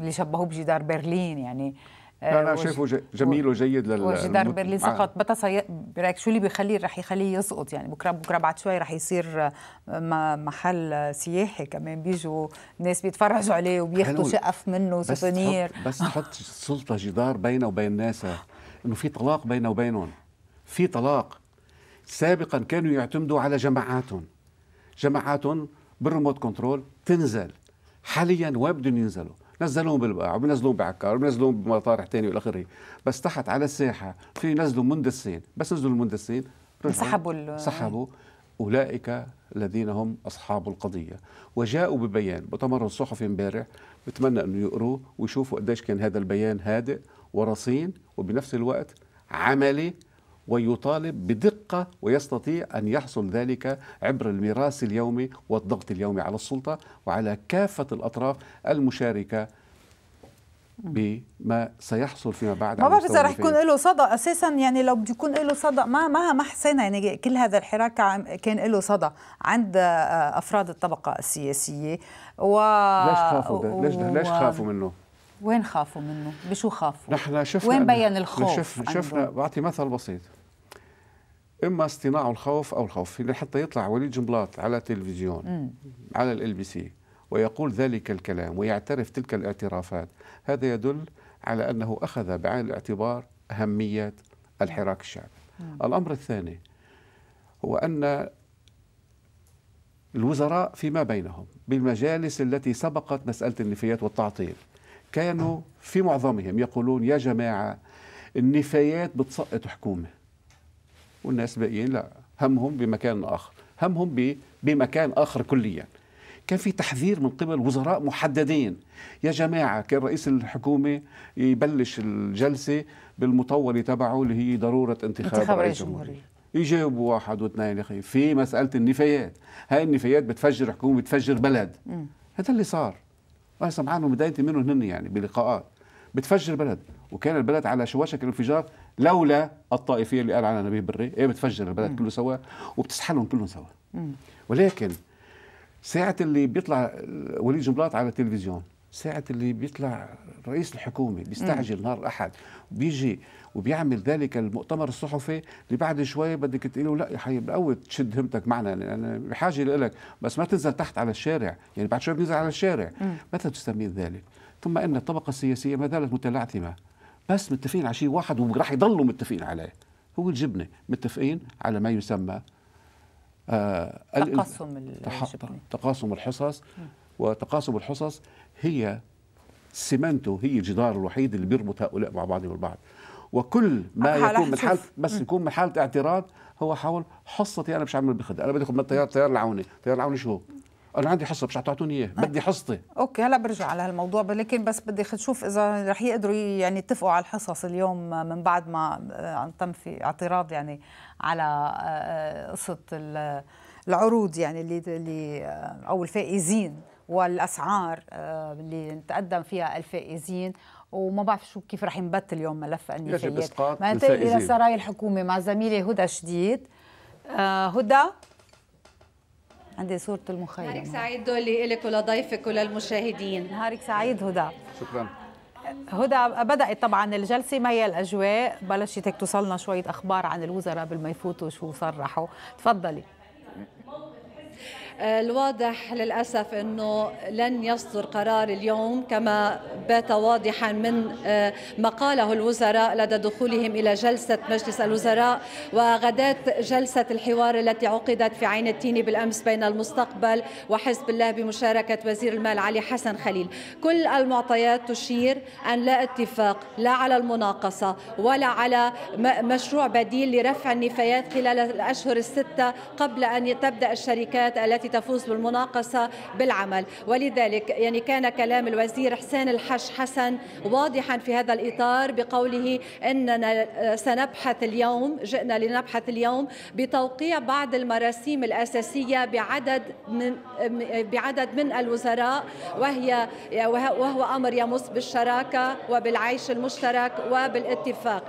اللي شبهوه بجدار برلين يعني انا آه، شايفه جميل وجيد لل وجدار برلين آه. سقط بتصي... برايك شو اللي بيخليه رح يخليه يسقط يعني بكره بكره بعد شوي رح يصير آه، محل سياحي كمان بيجوا ناس بيتفرجوا عليه وبياخذوا شقف منه سوفونير بس تحط السلطه جدار بينه وبين ناسها انه في طلاق بينه وبينهم في طلاق سابقا كانوا يعتمدوا على جماعاتهم جماعاتهم بالريموت كنترول تنزل حاليا وين بدهم ينزلوا نزلوهم بالبقاع وبنزلوهم بعكار وبنزلوهم بمطارح ثاني والى اخره بس تحت على الساحه في نزلوا مندسين بس نزلوا المندسين سحبوا سحبوا اولئك الذين هم اصحاب القضيه وجاءوا ببيان مؤتمر الصحفي امبارح بتمنى انه يقروه ويشوفوا قديش كان هذا البيان هادئ ورصين وبنفس الوقت عملي ويطالب بدقة ويستطيع أن يحصل ذلك عبر الميراث اليومي والضغط اليومي على السلطة وعلى كافة الأطراف المشاركة بما سيحصل فيما بعد ما بعرف اذا رح يكون له صدى اساسا يعني لو بده يكون له صدى ما ما ما حسينا يعني كل هذا الحراك كان له صدى عند آه، افراد الطبقه السياسيه و ليش خافوا ليش ليش خافوا منه؟ وين خافوا منه؟ بشو خافوا؟ نحن شفنا وين بين الخوف؟ شفنا شفنا بعطي مثل بسيط اما اصطناع الخوف او الخوف حتى يطلع وليد جنبلاط على التلفزيون مم. على ال بي سي ويقول ذلك الكلام ويعترف تلك الاعترافات هذا يدل على انه اخذ بعين الاعتبار اهميه الحراك الشعبي الامر الثاني هو ان الوزراء فيما بينهم بالمجالس التي سبقت مساله النفايات والتعطيل كانوا في معظمهم يقولون يا جماعه النفايات بتسقط حكومه والناس باقيين لا همهم بمكان اخر همهم بمكان اخر كليا كان في تحذير من قبل وزراء محددين يا جماعة كان رئيس الحكومة يبلش الجلسة بالمطولة تبعه اللي هي ضرورة انتخاب, انتخاب رئيس الجمهورية يجاوبوا واحد واثنين يا اخي في مساله النفايات هاي النفايات بتفجر حكومه بتفجر بلد هذا اللي صار وانا سمعان بدايتي منهم هن يعني بلقاءات بتفجر بلد وكان البلد على شواشك الانفجار لولا الطائفيه اللي قال عنها نبيه بري ايه بتفجر البلد كله سوا وبتسحلهم كلهم سوا ولكن ساعة اللي بيطلع وليد جنبلاط على التلفزيون ساعة اللي بيطلع رئيس الحكومة بيستعجل نهار الأحد بيجي وبيعمل ذلك المؤتمر الصحفي اللي بعد شوي بدك تقول لا يا حي بالأول تشد همتك معنا أنا بحاجة لك بس ما تنزل تحت على الشارع يعني بعد شوي بننزل على الشارع متى تستميل ذلك ثم أن الطبقة السياسية ما زالت متلعثمة بس متفقين على شيء واحد وراح يضلوا متفقين عليه هو الجبنه متفقين على ما يسمى آه تقاسم الجبنه تقاسم الحصص وتقاسم الحصص هي سمنته هي الجدار الوحيد اللي بيربط هؤلاء مع بعضهم البعض وكل ما يكون من حاله بس يكون من حاله اعتراض هو حول حصتي انا مش عامل بخدع انا بدي اخذ من التيار التيار العوني التيار العوني شو انا عندي حصه مش حتعطوني اياها آه. بدي حصتي اوكي هلا برجع على هالموضوع لكن بس بدي اشوف اذا رح يقدروا يعني يتفقوا على الحصص اليوم من بعد ما آه، تم في اعتراض يعني على آه، قصه العروض يعني اللي اللي او الفائزين والاسعار اللي تقدم فيها الفائزين وما بعرف شو كيف رح ينبت اليوم ملف النفايات ما الى سراي الحكومه مع زميلي هدى شديد هدى عندي صورة المخيم نهارك سعيد دولي لك ولضيفك وللمشاهدين نهارك سعيد هدى شكرا هدى بدأت طبعا الجلسة ما هي الأجواء بلشت توصلنا شوية أخبار عن الوزراء بالما يفوتوا شو صرحوا تفضلي آه، الواضح للأسف أنه لن يصدر قرار اليوم كما بات واضحا من آه، ما قاله الوزراء لدى دخولهم إلى جلسة مجلس الوزراء وغداة جلسة الحوار التي عقدت في عين التين بالأمس بين المستقبل وحزب الله بمشاركة وزير المال علي حسن خليل كل المعطيات تشير أن لا اتفاق لا على المناقصة ولا على مشروع بديل لرفع النفايات خلال الأشهر الستة قبل أن تبدأ الشركات التي التي تفوز بالمناقصة بالعمل ولذلك يعني كان كلام الوزير حسين الحش حسن واضحا في هذا الإطار بقوله أننا سنبحث اليوم جئنا لنبحث اليوم بتوقيع بعض المراسيم الأساسية بعدد من بعدد من الوزراء وهي وهو أمر يمس بالشراكة وبالعيش المشترك وبالاتفاق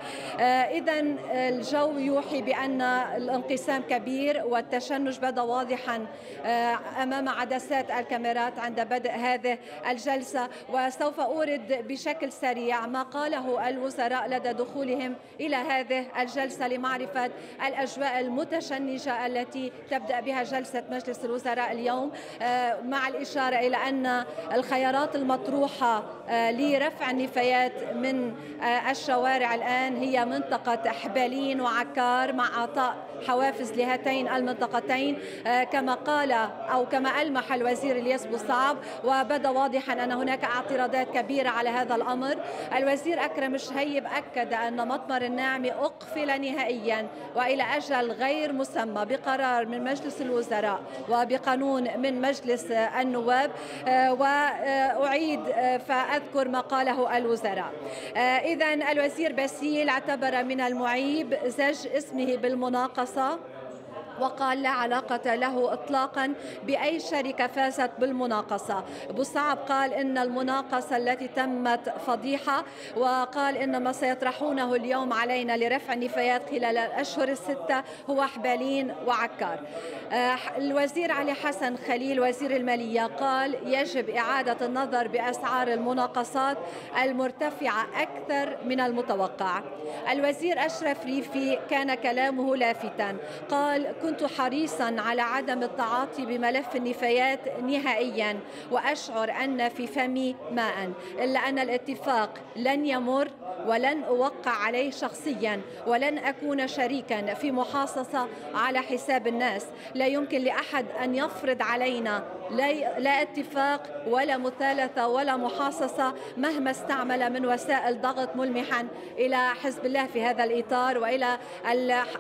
إذا الجو يوحي بأن الانقسام كبير والتشنج بدا واضحا آه، امام عدسات الكاميرات عند بدء هذه الجلسه وسوف اورد بشكل سريع ما قاله الوزراء لدى دخولهم الى هذه الجلسه لمعرفه الاجواء المتشنجه التي تبدا بها جلسه مجلس الوزراء اليوم آه، مع الاشاره الى ان الخيارات المطروحه آه، لرفع النفايات من الشوارع الان هي منطقه حبالين وعكار مع اعطاء حوافز لهاتين المنطقتين كما قال أو كما ألمح الوزير الياس بوصعب وبدا واضحا أن هناك اعتراضات كبيرة على هذا الأمر الوزير أكرم شهيب أكد أن مطمر الناعمة أقفل نهائيا وإلى أجل غير مسمى بقرار من مجلس الوزراء وبقانون من مجلس النواب آه، وأعيد آه، فأذكر ما قاله الوزراء آه، إذا الوزير باسيل اعتبر من المعيب زج اسمه بالمناقصة وقال لا علاقة له إطلاقا بأي شركة فازت بالمناقصة صعب قال إن المناقصة التي تمت فضيحة وقال إن ما سيطرحونه اليوم علينا لرفع النفايات خلال الأشهر الستة هو حبالين وعكار آه، الوزير علي حسن خليل وزير المالية قال يجب إعادة النظر بأسعار المناقصات المرتفعة أكثر من المتوقع الوزير أشرف ريفي كان كلامه لافتا قال كنت حريصا على عدم التعاطي بملف النفايات نهائيا واشعر ان في فمي ماء الا ان الاتفاق لن يمر ولن اوقع عليه شخصيا ولن اكون شريكا في محاصصه على حساب الناس لا يمكن لاحد ان يفرض علينا لا, لا اتفاق ولا مثالثة ولا محاصصة مهما استعمل من وسائل ضغط ملمحا إلى حزب الله في هذا الإطار وإلى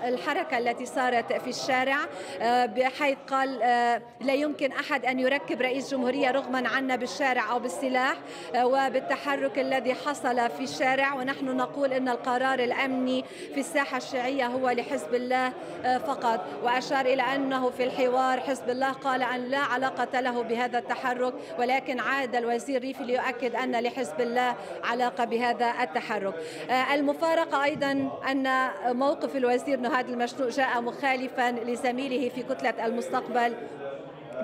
الحركة التي صارت في الشارع آه، بحيث قال آه، لا يمكن أحد أن يركب رئيس جمهورية رغما عنا بالشارع أو بالسلاح آه، وبالتحرك الذي حصل في الشارع ونحن نقول أن القرار الأمني في الساحة الشيعية هو لحزب الله فقط وأشار إلى أنه في الحوار حزب الله قال أن لا علاقة علاقة له بهذا التحرك ولكن عاد الوزير ريفي ليؤكد أن لحزب الله علاقة بهذا التحرك آه، المفارقة أيضا أن موقف الوزير نهاد المشنوق جاء مخالفا لزميله في كتلة المستقبل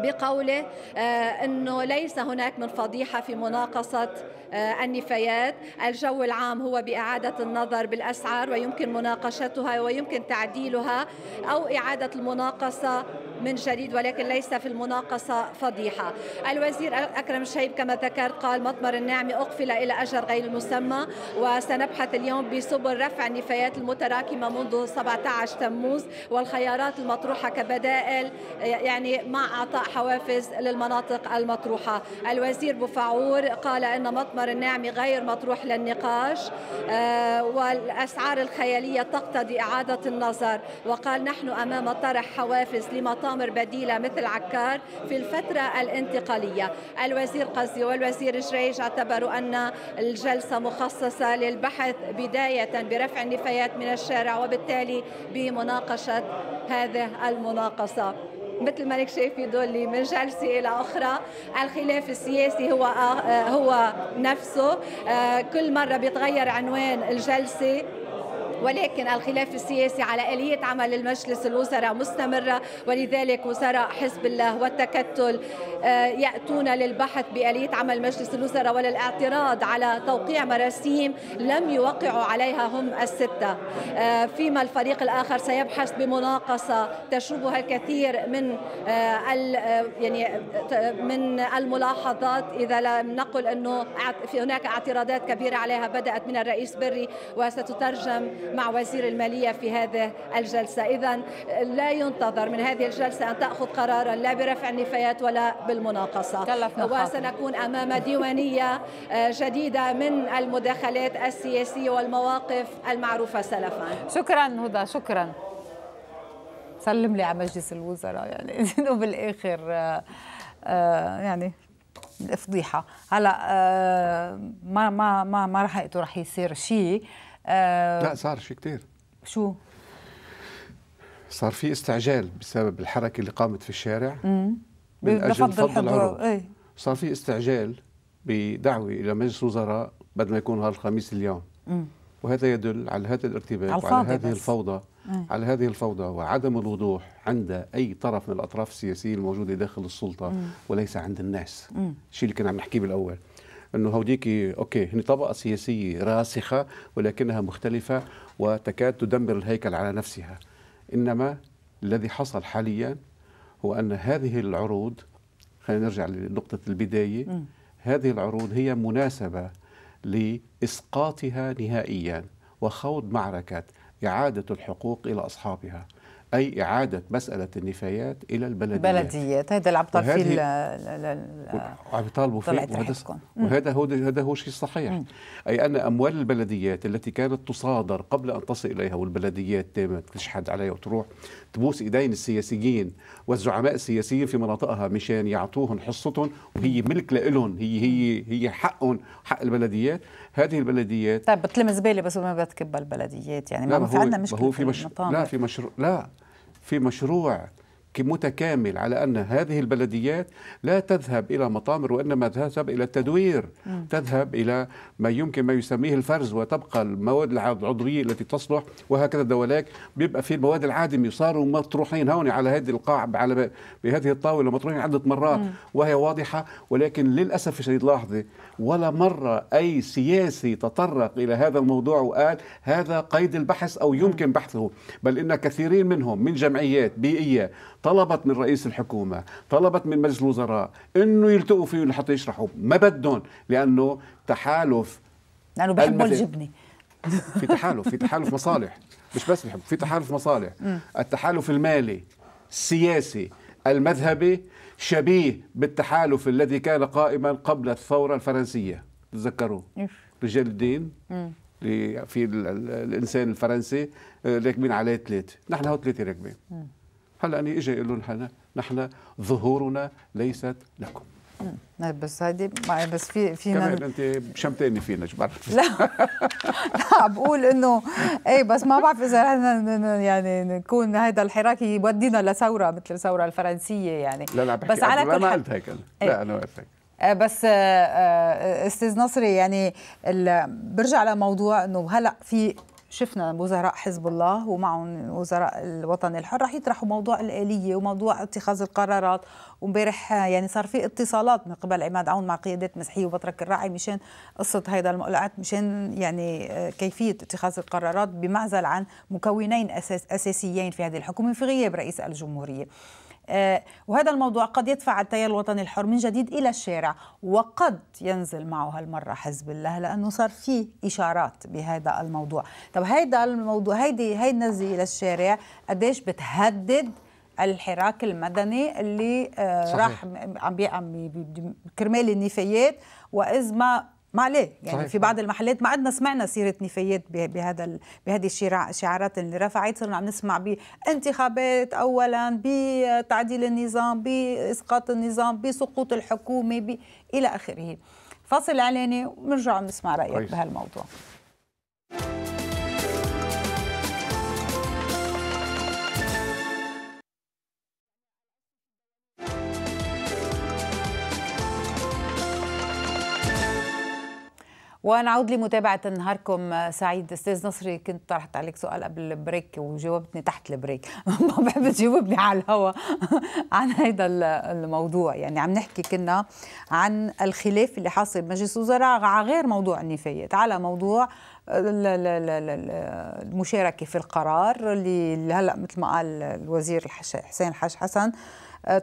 بقوله آه، انه ليس هناك من فضيحه في مناقصه آه، النفايات، الجو العام هو باعاده النظر بالاسعار ويمكن مناقشتها ويمكن تعديلها او اعاده المناقصه من جديد ولكن ليس في المناقصة فضيحة الوزير أكرم الشهيب كما ذكرت قال مطمر النعمة أقفل إلى أجر غير المسمى وسنبحث اليوم بسبل رفع النفايات المتراكمة منذ 17 تموز والخيارات المطروحة كبدائل يعني مع أعطاء حوافز للمناطق المطروحة الوزير بوفعور قال أن مطمر النعمي غير مطروح للنقاش آه، والأسعار الخيالية تقتضي إعادة النظر وقال نحن أمام طرح حوافز لمطامر بديلة مثل عكار في الفترة الانتقالية الوزير قصدي والوزير جريج اعتبروا أن الجلسة مخصصة للبحث بداية برفع النفايات من الشارع وبالتالي بمناقشة هذه المناقصة مثل ما راك شايف يدولي من جلسه الى اخرى الخلاف السياسي هو آه، هو نفسه آه، كل مره بيتغير عنوان الجلسه ولكن الخلاف السياسي على آلية عمل المجلس الوزراء مستمرة ولذلك وزراء حزب الله والتكتل آه، يأتون للبحث بآلية عمل مجلس الوزراء وللاعتراض على توقيع مراسيم لم يوقعوا عليها هم الستة آه، فيما الفريق الآخر سيبحث بمناقصة تشوبها الكثير من آه، يعني من الملاحظات إذا لم نقل أنه هناك اعتراضات كبيرة عليها بدأت من الرئيس بري وستترجم مع وزير المالية في هذه الجلسة إذا لا ينتظر من هذه الجلسة أن تأخذ قرارا لا برفع النفايات ولا بالمناقصة وسنكون أمام ديوانية آه، جديدة من المداخلات السياسية والمواقف المعروفة سلفا شكرا هدى شكرا سلم لي على مجلس الوزراء يعني انه بالاخر آه، آه، يعني فضيحه هلا ما ما ما ما راح يصير شيء آه، لا صار شيء كثير شو؟ صار في استعجال بسبب الحركه اللي قامت في الشارع امم من اجل فض العروض ايه؟ صار في استعجال بدعوه الى مجلس وزراء بدل ما يكون هذا الخميس اليوم مم. وهذا يدل على هذا الارتباك وعلى هذه بس. الفوضى إيه. على هذه الفوضى وعدم الوضوح عند اي طرف من الاطراف السياسيه الموجوده داخل السلطه مم. وليس عند الناس الشيء اللي كنا عم نحكيه بالاول انه هوديكي اوكي هن طبقه سياسيه راسخه ولكنها مختلفه وتكاد تدمر الهيكل على نفسها انما الذي حصل حاليا هو ان هذه العروض خلينا نرجع لنقطه البدايه هذه العروض هي مناسبه لاسقاطها نهائيا وخوض معركه اعاده الحقوق الى اصحابها أي إعادة مسألة النفايات إلى البلديات بلديات هذا اللي عم يطالبوا فيه وهذا, وهذا هو هذا هو شيء صحيح مم. أي أن أموال البلديات التي كانت تصادر قبل أن تصل إليها والبلديات دائما تشحد عليها وتروح تبوس إيدين السياسيين والزعماء السياسيين في مناطقها مشان يعطوهم حصتهم وهي ملك لهم هي هي هي حقهم حق البلديات هذه البلديات طيب بتلم زبالة بس ما بتكب البلديات يعني ما في عندنا مشكلة هو في مش... لا في مشروع لا في مشروع متكامل على أن هذه البلديات لا تذهب إلى مطامر وإنما تذهب إلى التدوير م. تذهب إلى ما يمكن ما يسميه الفرز وتبقى المواد العضوية التي تصلح وهكذا دولاك بيبقى في المواد العادمة صاروا مطروحين هون على هذه القاع على بهذه الطاولة مطروحين عدة مرات م. وهي واضحة ولكن للأسف الشديد لاحظة ولا مرة أي سياسي تطرق إلى هذا الموضوع وقال هذا قيد البحث أو يمكن بحثه بل إن كثيرين منهم من جمعيات بيئية طلبت من رئيس الحكومه طلبت من مجلس الوزراء انه يلتقوا فيه لحتى يشرحوا ما بدهم لانه تحالف لانه بحبوا بحبوا الجبنه في تحالف في تحالف مصالح مش بس بحب في تحالف مصالح التحالف المالي السياسي المذهبي شبيه بالتحالف الذي كان قائما قبل الثورة الفرنسية تذكروا رجال الدين في الإنسان الفرنسي آه، راكبين عليه ثلاثة نحن هو ثلاثة راكبين هلا أنا إجي أقول لهم نحن ظهورنا ليست لكم بس هيدي بس في فينا كمان انت شمتيني فينا جبر لا لا بقول انه اي بس ما بعرف اذا يعني نكون هذا الحراك يودينا لثوره مثل الثوره الفرنسيه يعني لا لا بحكي بس على كل إيه. ما قلت هيك أنا. لا انا قلت هيك بس آه، آه، استاذ نصري يعني برجع لموضوع انه هلا في شفنا وزراء حزب الله ومعهم وزراء الوطن الحر رح يطرحوا موضوع الآلية وموضوع اتخاذ القرارات وامبارح يعني صار في اتصالات من قبل عماد عون مع قيادات مسيحية وبطرك الراعي مشان قصة هيدا المقلعات مشان يعني آه، كيفية اتخاذ القرارات بمعزل عن مكونين أساس أساسيين في هذه الحكومة في غياب رئيس الجمهورية آه، وهذا الموضوع قد يدفع التيار الوطني الحر من جديد إلى الشارع وقد ينزل معه هالمرة حزب الله لأنه صار في إشارات بهذا الموضوع طب هذا الموضوع هيدي هي النزلة إلى الشارع قديش بتهدد الحراك المدني اللي آه، صحيح. راح عم بيعمل كرمال النفايات واذ ما ما عليه يعني صحيح. في بعض المحلات ما عدنا سمعنا سيره نفايات بهذا ال... بهذه الشعارات اللي رفعت صرنا عم نسمع بانتخابات اولا بتعديل النظام باسقاط النظام بسقوط الحكومه ب... الى اخره فاصل علينا ونرجع نسمع رايك بهالموضوع ونعود لمتابعة نهاركم سعيد أستاذ نصري كنت طرحت عليك سؤال قبل البريك وجاوبتني تحت البريك ما بحب تجاوبني على الهواء عن هذا الموضوع يعني عم نحكي كنا عن الخلاف اللي حاصل بمجلس الوزراء على غير موضوع النفايات على موضوع المشاركة في القرار اللي هلأ مثل ما قال الوزير حسين الحاج حسن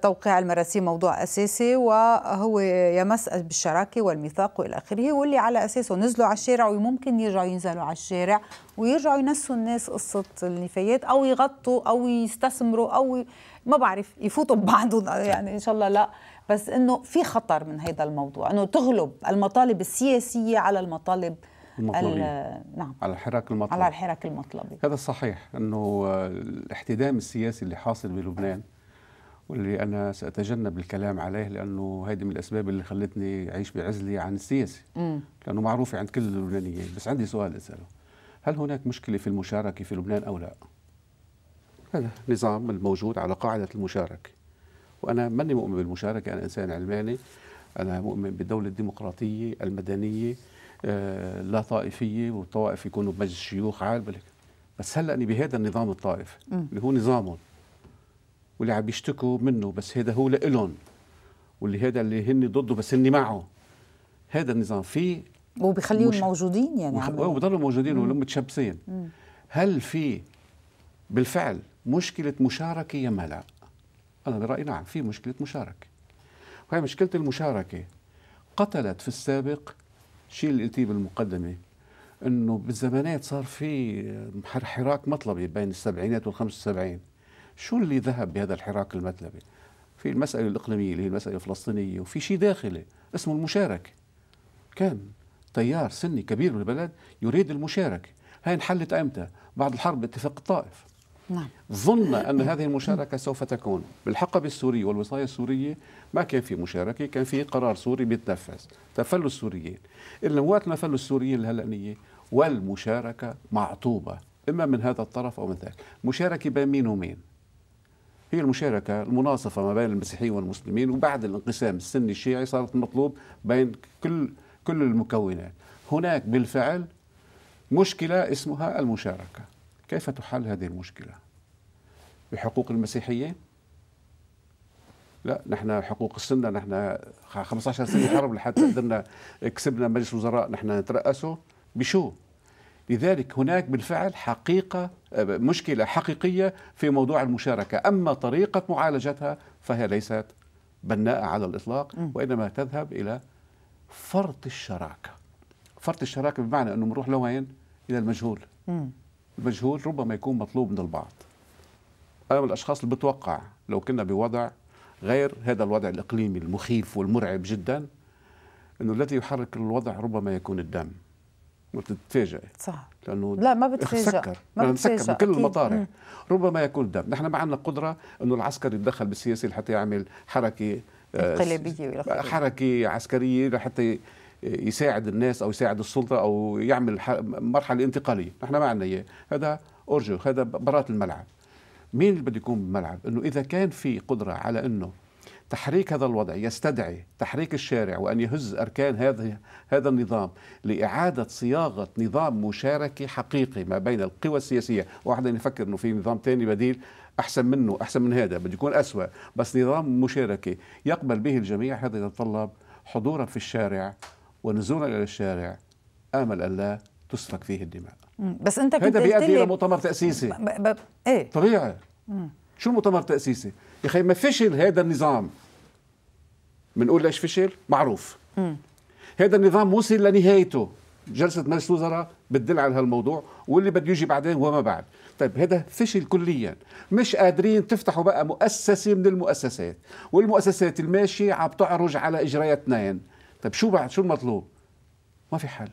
توقيع المراسيم موضوع أساسي وهو يمس بالشراكة والميثاق وإلى آخره واللي على أساسه نزلوا على الشارع وممكن يرجعوا ينزلوا على الشارع ويرجعوا ينسوا الناس قصة النفايات أو يغطوا أو يستثمروا أو ما بعرف يفوتوا ببعضهم يعني إن شاء الله لا بس إنه في خطر من هذا الموضوع إنه تغلب المطالب السياسية على المطالب المطلبين نعم على الحراك المطلبي على الحراك المطلبي هذا صحيح انه آه، الاحتدام السياسي اللي حاصل بلبنان واللي أنا سأتجنب الكلام عليه لأنه هيدي من الأسباب اللي خلتني أعيش بعزلة عن السياسة مم. لأنه معروفة عند كل اللبنانيين بس عندي سؤال أسأله هل هناك مشكلة في المشاركة في لبنان أو لا؟ هذا نظام الموجود على قاعدة المشاركة وأنا ماني مؤمن بالمشاركة أنا إنسان علماني أنا مؤمن بالدولة الديمقراطية المدنية آه، لا طائفية والطوائف يكونوا بمجلس شيوخ عال بس هلأ بهذا النظام الطائف اللي هو نظامهم واللي عم بيشتكوا منه بس هذا هو لإلهم واللي هذا اللي هن ضده بس هن معه هذا النظام في وبيخليهم مش... موجودين يعني وبيضلوا موجودين وهم متشبسين هل في بالفعل مشكله مشاركه يا ما لا؟ انا برايي نعم في مشكله مشاركه وهي مشكله المشاركه قتلت في السابق شيء اللي قلتيه بالمقدمه انه بالزمانات صار في حراك مطلبي بين السبعينات والخمس والسبعين شو اللي ذهب بهذا الحراك المثلبي في المسألة الإقليمية اللي هي المسألة الفلسطينية وفي شيء داخلي اسمه المشاركة كان تيار سني كبير من البلد يريد المشاركة هاي انحلت أمتى بعد الحرب باتفاق الطائف نعم. ظن أن هذه المشاركة سوف تكون بالحقبة السورية والوصاية السورية ما كان في مشاركة كان في قرار سوري بيتنفذ تفلوا السوريين إلا وقت ما فلوا السوريين الهلأنية والمشاركة معطوبة إما من هذا الطرف أو من ذاك مشاركة بين مين ومين هي المشاركة المناصفة ما بين المسيحيين والمسلمين وبعد الانقسام السني الشيعي صارت مطلوب بين كل كل المكونات هناك بالفعل مشكلة اسمها المشاركة كيف تحل هذه المشكلة بحقوق المسيحيين لا نحن حقوق السنه نحن 15 سنه حرب لحتى قدرنا كسبنا مجلس وزراء نحن نترأسه بشو؟ لذلك هناك بالفعل حقيقة مشكلة حقيقية في موضوع المشاركة أما طريقة معالجتها فهي ليست بناءة على الإطلاق وإنما تذهب إلى فرط الشراكة فرط الشراكة بمعنى أنه نروح لوين إلى المجهول المجهول ربما يكون مطلوب من البعض أنا من الأشخاص اللي بتوقع لو كنا بوضع غير هذا الوضع الإقليمي المخيف والمرعب جدا أنه الذي يحرك الوضع ربما يكون الدم ما بتتفاجئي صح لانه لا ما بتفاجئ ما ما من بكل المطارح ربما يكون دم نحن ما عندنا قدره انه العسكري يتدخل بالسياسي لحتى يعمل حركه آه، انقلابيه حركه عسكريه لحتى يساعد الناس او يساعد السلطه او يعمل مرحله انتقاليه نحن ما عندنا اياه هذا اورجو هذا برات الملعب مين اللي بده يكون بالملعب انه اذا كان في قدره على انه تحريك هذا الوضع يستدعي تحريك الشارع وان يهز اركان هذا هذا النظام لاعاده صياغه نظام مشاركه حقيقي ما بين القوى السياسيه، واحد يفكر انه في نظام ثاني بديل احسن منه احسن من هذا بده يكون اسوء بس نظام مشاركه يقبل به الجميع هذا يتطلب حضورا في الشارع ونزولا الى الشارع امل ان لا تسفك فيه الدماء بس انت كنت هذا بيؤدي الى مؤتمر تاسيسي ب... ب... ايه طبيعي مم. شو المؤتمر التاسيسي يا اخي ما فشل هذا النظام بنقول ليش فشل معروف م. هذا النظام وصل لنهايته جلسه مجلس الوزراء بتدل على هالموضوع واللي بده يجي بعدين وما بعد طيب هذا فشل كليا مش قادرين تفتحوا بقى مؤسسه من المؤسسات والمؤسسات الماشيه عم تعرج على اجراءات اثنين طيب شو بعد شو المطلوب ما في حل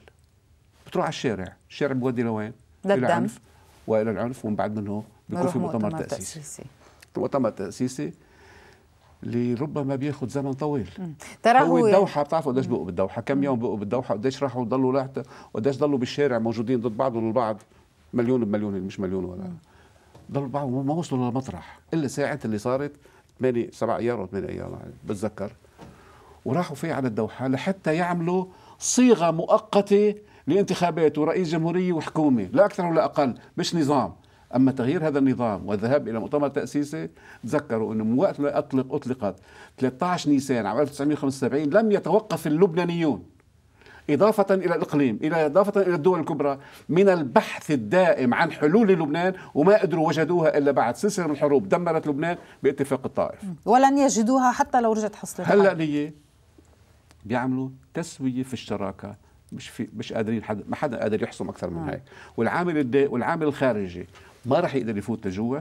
بتروح على الشارع الشارع بودي لوين العنف والى العنف ومن بعد منه بيكون في مؤتمر تاسيسي وتم تاسيسه اللي ربما بياخذ زمن طويل ترى هو الدوحه بتعرفوا قديش بقوا بالدوحه كم يوم بقوا بالدوحه قديش راحوا ضلوا لحتى قديش ضلوا بالشارع موجودين ضد بعضهم البعض مليون بمليون مش مليون ولا ضلوا بعض ما وصلوا للمطرح الا ساعه اللي صارت 8 7 ايار او 8 ايار يعني بتذكر وراحوا فيه على الدوحه لحتى يعملوا صيغه مؤقته لانتخابات ورئيس جمهوريه وحكومه لا اكثر ولا اقل مش نظام اما تغيير هذا النظام والذهاب الى مؤتمر تاسيسي تذكروا انه من وقت ما اطلق اطلقت 13 نيسان عام 1975 لم يتوقف اللبنانيون إضافة إلى الإقليم إلى إضافة إلى الدول الكبرى من البحث الدائم عن حلول لبنان وما قدروا وجدوها إلا بعد سلسلة من الحروب دمرت لبنان باتفاق الطائف ولن يجدوها حتى لو رجعت حصلت هلا لي بيعملوا تسوية في الشراكة مش في مش قادرين حد ما حدا قادر يحسم اكثر من نعم. هيك والعامل الدي والعامل الخارجي ما راح يقدر يفوت لجوا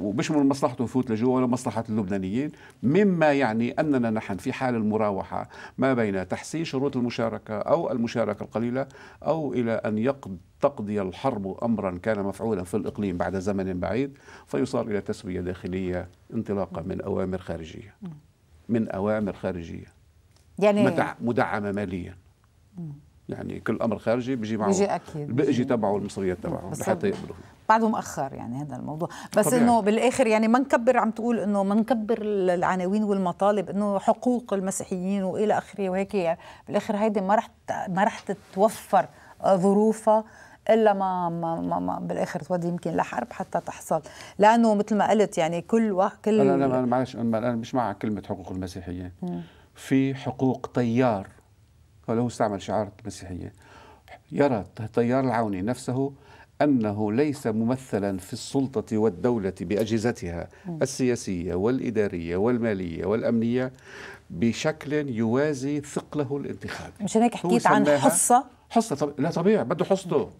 ومش من مصلحته يفوت لجوا ولا مصلحة اللبنانيين مما يعني أننا نحن في حال المراوحة ما بين تحسين شروط المشاركة أو المشاركة القليلة أو إلى أن يقض تقضي الحرب أمرا كان مفعولا في الإقليم بعد زمن بعيد فيصار إلى تسوية داخلية انطلاقا من أوامر خارجية من أوامر خارجية يعني مدعمة ماليا يعني كل امر خارجي بيجي معه بيجي اكيد بيجي تبعه المصريات تبعه لحتى يقبلوا بعده مؤخر يعني هذا الموضوع بس طبيعي. انه بالاخر يعني ما نكبر عم تقول انه ما نكبر العناوين والمطالب انه حقوق المسيحيين والى اخره وهيك يعني بالاخر هيدي ما رح ما رح تتوفر ظروفها الا ما, ما, ما, ما بالاخر تودي يمكن لحرب حتى تحصل لانه مثل ما قلت يعني كل واحد كل انا انا معلش انا مش مع كلمه حقوق المسيحيه في حقوق تيار ولو استعمل شعار المسيحيه يرى التيار العوني نفسه أنه ليس ممثلا في السلطة والدولة بأجهزتها السياسية والإدارية والمالية والأمنية بشكل يوازي ثقله الانتخابي مشان هيك حكيت عن حصة حصة طب... لا طبيعي بده حصته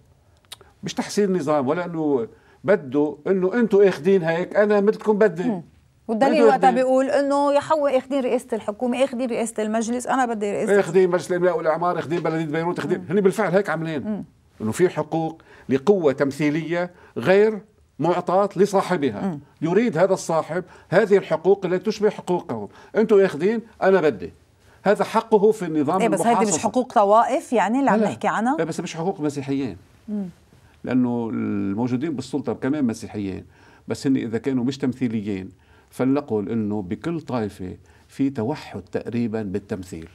مش تحسين نظام ولا أنه بده أنه أنتم أخذين هيك أنا مثلكم بدي م. والدليل وقتها بيقول انه يا حوا اخذين رئاسه الحكومه اخذين رئاسه المجلس انا بدي رئاسه اخذين مجلس الاملاء والاعمار اخذين بلديه بيروت اخذين هن بالفعل هيك عاملين انه في حقوق لقوه تمثيليه غير معطاة لصاحبها م. يريد هذا الصاحب هذه الحقوق التي تشبه حقوقهم انتم ياخذين انا بدي هذا حقه في النظام إيه بس هذه مش حقوق طوائف يعني اللي عم نحكي عنها إيه، بس مش حقوق مسيحيين م. لانه الموجودين بالسلطه كمان مسيحيين بس هن اذا كانوا مش تمثيليين فلنقل انه بكل طائفه في توحد تقريبا بالتمثيل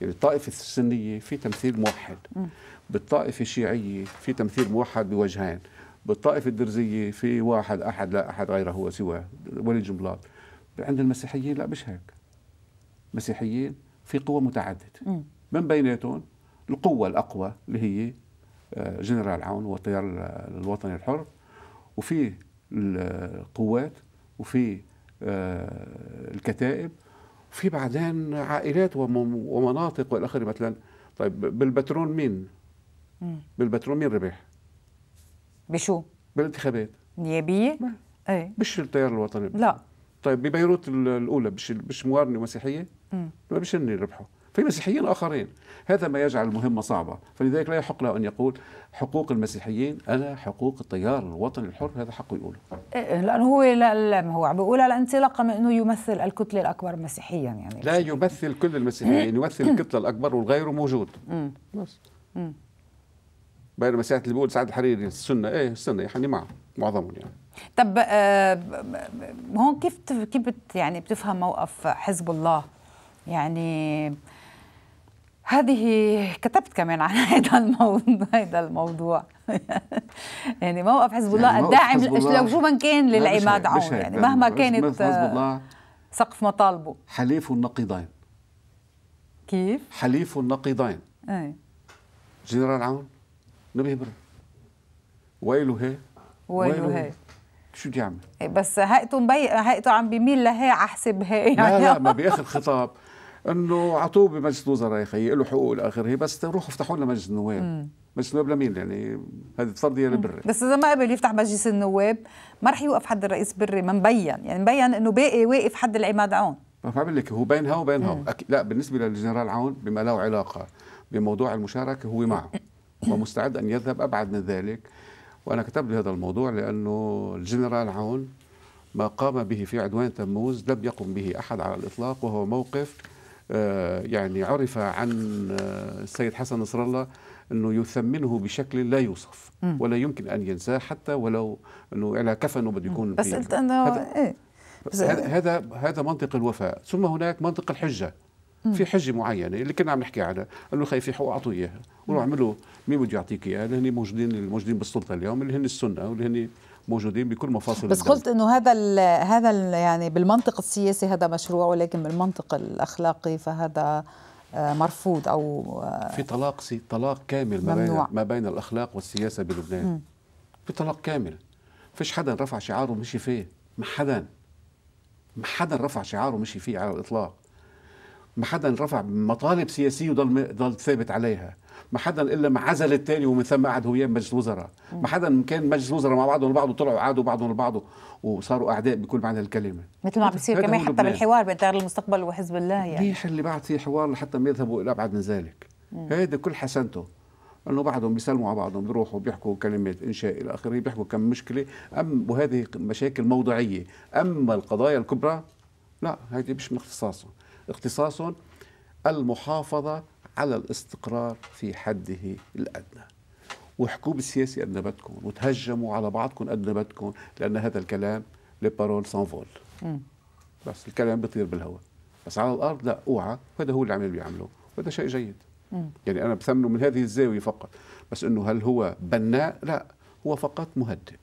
يعني الطائفه السنيه في تمثيل موحد م. بالطائفة الشيعية في تمثيل موحد بوجهين بالطائفة الدرزية في واحد أحد لا أحد غيره هو سواه ولي الجملات عند المسيحيين لا مش هيك مسيحيين في قوى متعددة من بيناتهم القوة الأقوى اللي هي آه، جنرال عون والتيار الوطني الحر وفي القوات وفي آه، الكتائب وفي بعدين عائلات ومناطق والى اخره مثلا طيب بالبترول مين بالبترول مين ربح؟ بشو؟ بالانتخابات نيابيه؟ ايه مش التيار الوطني لا طيب ببيروت الاولى مش مش موارنه مسيحيه؟ امم مش هن ربحوا في مسيحيين اخرين هذا ما يجعل المهمه صعبه فلذلك لا يحق له ان يقول حقوق المسيحيين انا حقوق التيار الوطني الحر هذا حقه يقوله إيه, إيه، لانه هو لا, لا هو عم بيقولها لانطلاقا من انه يمثل الكتله الاكبر مسيحيا يعني لا يمثل كل المسيحيين يمثل الكتله الاكبر والغير موجود امم بس امم بينما سعاده اللي بيقول سعد الحريري السنه ايه السنه يعني معه معظمهم يعني طب آه هون كيف كيف يعني بتفهم موقف حزب الله يعني هذه كتبت كمان عن هذا الموضوع هذا الموضوع يعني موقف حزب الله يعني الداعم لو شو من كان للعماد عون يعني مهما كانت حزب الله آه، سقف مطالبه حليف النقيضين كيف؟ حليف النقيضين ايه جنرال عون نبي هي ويلو هي شو بدي اعمل؟ إيه، بس هيئته مبي... هيئته عم بيميل حسب هي يعني لا لا ما باخر خطاب انه عطوه بمجلس الوزراء يا خيي له حقوق الى اخره بس روحوا افتحوا لنا مجلس النواب مجلس النواب لمين يعني هذه فرضيه لبري بس اذا ما قبل يفتح مجلس النواب ما رح يوقف حد الرئيس بري ما مبين يعني مبين انه باقي واقف حد العماد عون ما بعمل لك هو بينها وبينها لا بالنسبه للجنرال عون بما له علاقه بموضوع المشاركه هو معه ومستعد أن يذهب أبعد من ذلك وأنا كتبت بهذا الموضوع لأنه الجنرال عون ما قام به في عدوان تموز لم يقم به أحد على الإطلاق وهو موقف آه، يعني عرف عن آه، السيد حسن نصر الله انه يثمنه بشكل لا يوصف ولا يمكن ان ينساه حتى ولو انه على كفنه بده يكون بس قلت انه ايه هذا هذا منطق الوفاء ثم هناك منطق الحجه في حجه معينه اللي كنا عم نحكي عنها انه خايف يحقق في اعطوه اياها وروح له مين بده يعطيك اياه اللي هن موجودين الموجودين بالسلطه اليوم اللي هن السنه واللي هن موجودين بكل مفاصل بس قلت انه هذا الـ هذا الـ يعني بالمنطق السياسي هذا مشروع ولكن بالمنطق الاخلاقي فهذا آه، مرفوض او آه، في طلاق سي طلاق كامل ممنوع. ما بين الاخلاق والسياسه بلبنان في طلاق كامل فيش حدا رفع شعاره ومشي فيه ما حدا ما حدا رفع شعاره ومشي فيه على الاطلاق ما حدا رفع مطالب سياسيه وضل ضل ثابت عليها ما حدا الا ما عزل الثاني ومن ثم قعد هو مجلس وزراء ما حدا كان مجلس وزراء مع بعضهم البعض وطلعوا عادوا بعضهم لبعضه وصاروا اعداء بكل معنى الكلمه مثل ما عم بيصير كمان حتى لبنان. بالحوار بين تيار المستقبل وحزب الله يعني ليش اللي بعد في حوار لحتى ما يذهبوا الى ابعد من ذلك هذا كل حسنته انه بعضهم بيسلموا على بعضهم بيروحوا بيحكوا كلمات انشاء الى اخره بيحكوا كم مشكله ام وهذه مشاكل موضعيه اما القضايا الكبرى لا هذه مش من اختصاصهم اختصاصهم المحافظه على الاستقرار في حده الأدنى واحكوا بالسياسي قد بدكم وتهجموا على بعضكم قد بدكم لأن هذا الكلام لي بارول سانفول بس الكلام بيطير بالهواء بس على الأرض لا اوعى وهذا هو اللي عم بيعمله وهذا شيء جيد مم. يعني أنا بثمنه من هذه الزاوية فقط بس إنه هل هو بناء؟ لا هو فقط مهدئ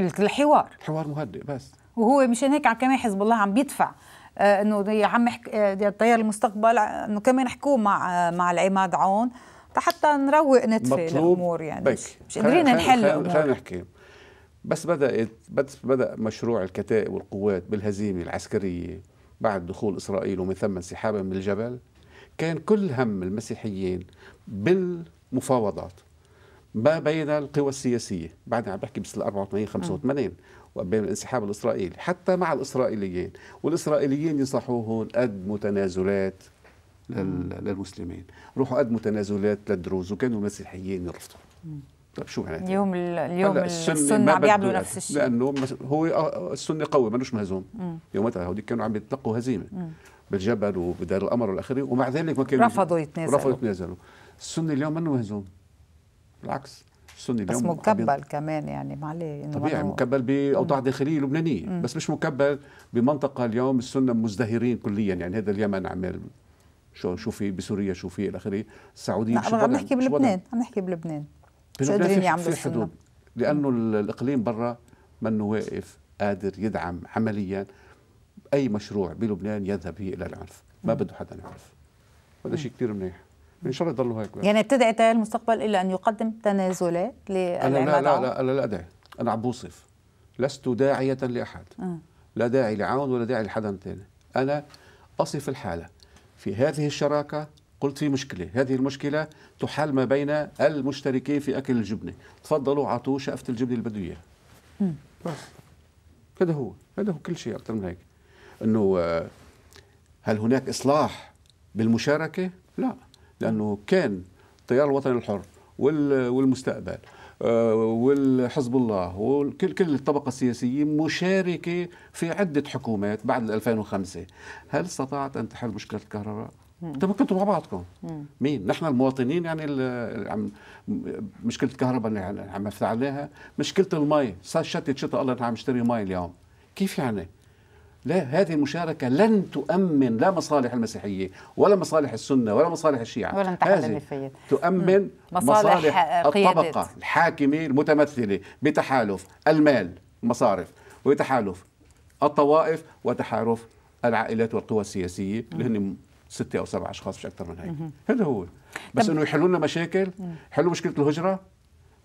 الحوار الحوار مهدئ بس وهو مشان هيك كمان حزب الله عم بيدفع آه، انه يا عم تيار آه، المستقبل انه كمان حكوا مع آه، مع العماد عون حتى نروق نتفي الامور يعني طيب، مش قادرين نحل خلينا نحكي بس بدات بس بدا مشروع الكتائب والقوات بالهزيمه العسكريه بعد دخول اسرائيل ومن ثم انسحابها من الجبل كان كل هم المسيحيين بالمفاوضات ما بين القوى السياسيه بعدين عم بحكي بس 84 85 وبين الانسحاب الإسرائيلي حتى مع الإسرائيليين والإسرائيليين ينصحوهم قدموا تنازلات للمسلمين روحوا قدموا تنازلات للدروز وكانوا المسيحيين يرفضوا طيب شو معناتها؟ اليوم اليوم السنه عم بيعملوا نفس الشيء لانه هو آه، السنه قوي مانوش مهزوم يومتها هوديك كانوا عم يتلقوا هزيمه بالجبل وبدار القمر والاخره ومع ذلك ما كانوا رفضوا يتنازلوا رفضوا يتنازلوا السنه اليوم منه مهزوم بالعكس السني اليوم بس مكبل كمان يعني ما عليه طبيعي مكبل باوضاع داخليه لبنانيه مم. بس مش مكبل بمنطقه اليوم السنه مزدهرين كليا يعني هذا اليمن عمل شو شو في بسوريا شو في الى اخره السعوديه عم نحكي بلبنان عم نحكي بلبنان شو قادرين يعملوا في حدود لانه الاقليم برا منه واقف قادر يدعم عمليا اي مشروع بلبنان يذهب به الى العنف ما بده حدا يعرف هذا شيء كثير منيح ان شاء الله يضلوا هيك يعني بتدعي تيار المستقبل الى ان يقدم تنازلات للعماد انا لا لا, لا لا, لا ادعي انا عم بوصف لست داعيه لاحد آه. لا داعي لعون ولا داعي لحدا ثاني انا اصف الحاله في هذه الشراكه قلت في مشكلة هذه المشكلة تحل ما بين المشتركين في أكل الجبنة تفضلوا عطوه شقفة الجبنة اللي بده إياها بس هذا هو هذا هو كل شيء أكثر من هيك أنه آه، هل هناك إصلاح بالمشاركة؟ لا لانه كان التيار الوطني الحر والمستقبل آه، والحزب الله وكل كل الطبقه السياسيه مشاركه في عده حكومات بعد 2005 هل استطاعت ان تحل مشكله الكهرباء انتم كنتوا مع بعضكم مين نحن المواطنين يعني عم مشكله الكهرباء اللي عم نفتح عليها مشكله المي صار شتت شتاء الله نحن عم نشتري مي اليوم كيف يعني لا هذه المشاركة لن تؤمن لا مصالح المسيحية ولا مصالح السنة ولا مصالح الشيعة ولا هذه تؤمن مصالح, مصالح الطبقة الحاكمة المتمثلة بتحالف المال المصارف وتحالف الطوائف وتحالف العائلات والقوى السياسية اللي هن ستة أو سبعة أشخاص مش أكثر من هيك هذا هو بس إنه يحلوا لنا مشاكل يحلوا مشكلة الهجرة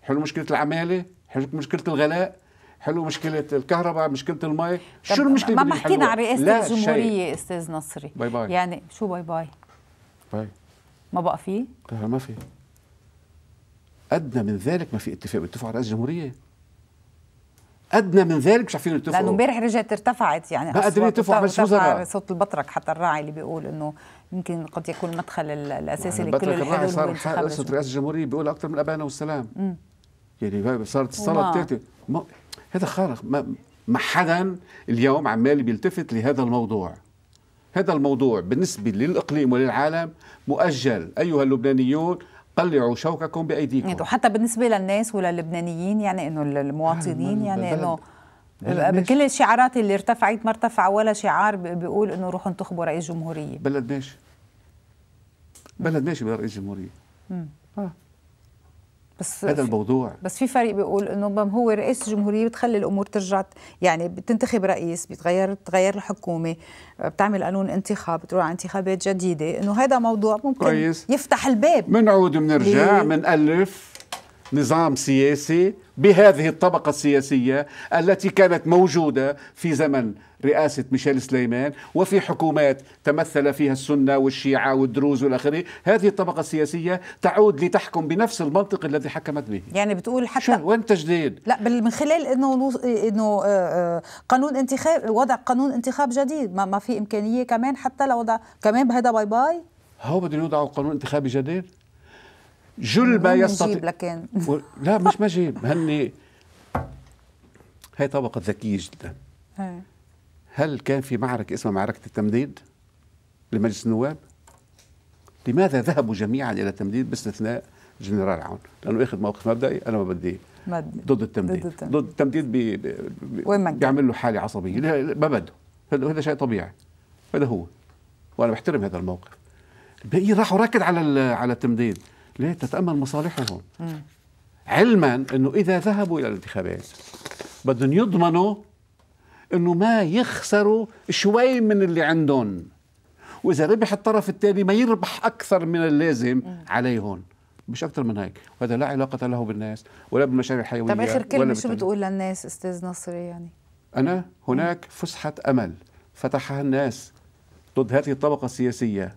يحلوا مشكلة العمالة حلوا مشكلة الغلاء حلو مشكله الكهرباء مشكله المي شو المشكله ما حكينا عن رئاسه الجمهوريه استاذ نصري باي باي يعني شو باي باي باي ما بقى فيه لا طيب، ما في ادنى من ذلك ما في اتفاق بيتفقوا على رئاسه الجمهوريه ادنى من ذلك مش عارفين يتفقوا لانه امبارح رجعت ارتفعت يعني ما قادرين يتفقوا على الوزراء صوت البطرك حتى الراعي اللي بيقول انه يمكن قد يكون المدخل الاساسي يعني لكل الراعي صار رئاسه الجمهوريه بيقول اكثر من الابانه والسلام مم. يعني صارت الصلاه بتاعتي هذا خارق ما, ما حدا اليوم عمال بيلتفت لهذا الموضوع هذا الموضوع بالنسبة للإقليم وللعالم مؤجل أيها اللبنانيون قلعوا شوككم بأيديكم وحتى يعني بالنسبة للناس وللبنانيين يعني أنه المواطنين يعني أنه بكل الشعارات اللي ارتفعت ما ارتفع ولا شعار بيقول أنه روحوا انتخبوا رئيس جمهورية بلد ماشي بلد ماشي برئيس جمهوريه جمهورية آه. بس هذا الموضوع بس في فريق بيقول انه هو رئيس الجمهوريه بتخلي الامور ترجع يعني بتنتخب رئيس بتغير تغير الحكومه بتعمل قانون انتخاب بتروح على انتخابات جديده انه هذا موضوع ممكن كويس. يفتح الباب بنعود بنرجع بنالف نظام سياسي بهذه الطبقة السياسية التي كانت موجودة في زمن رئاسة ميشيل سليمان وفي حكومات تمثل فيها السنة والشيعة والدروز والأخرى هذه الطبقة السياسية تعود لتحكم بنفس المنطق الذي حكمت به يعني بتقول حتى شو وين تجديد لا من خلال انه انه آه، آه، قانون انتخاب وضع قانون انتخاب جديد ما, ما في امكانيه كمان حتى لوضع كمان بهذا باي باي هو بدهم يوضعوا قانون انتخابي جديد جل ما يستطيع لكن لا مش ما جيب هني هاي طبقة ذكية جدا إيه. هل كان في معركة اسمها معركة التمديد لمجلس النواب؟ لماذا ذهبوا جميعا إلى التمديد باستثناء جنرال عون؟ لأنه أخذ موقف مبدئي أنا ما بدي ضد التمديد ضد التمديد بي بي بيعمل له حالة عصبية ما بده هذا شيء طبيعي هذا هو وأنا بحترم هذا الموقف بقي راحوا راكد على على التمديد ليه تتأمل مصالحهم علما أنه إذا ذهبوا إلى الانتخابات بدهم يضمنوا أنه ما يخسروا شوي من اللي عندهم وإذا ربح الطرف الثاني ما يربح أكثر من اللازم عليهم مش اكثر من هيك وهذا لا علاقه له بالناس ولا بالمشاريع الحيويه طب اخر كلمه شو بتقول للناس استاذ نصر يعني انا هناك فسحه امل فتحها الناس ضد هذه الطبقه السياسيه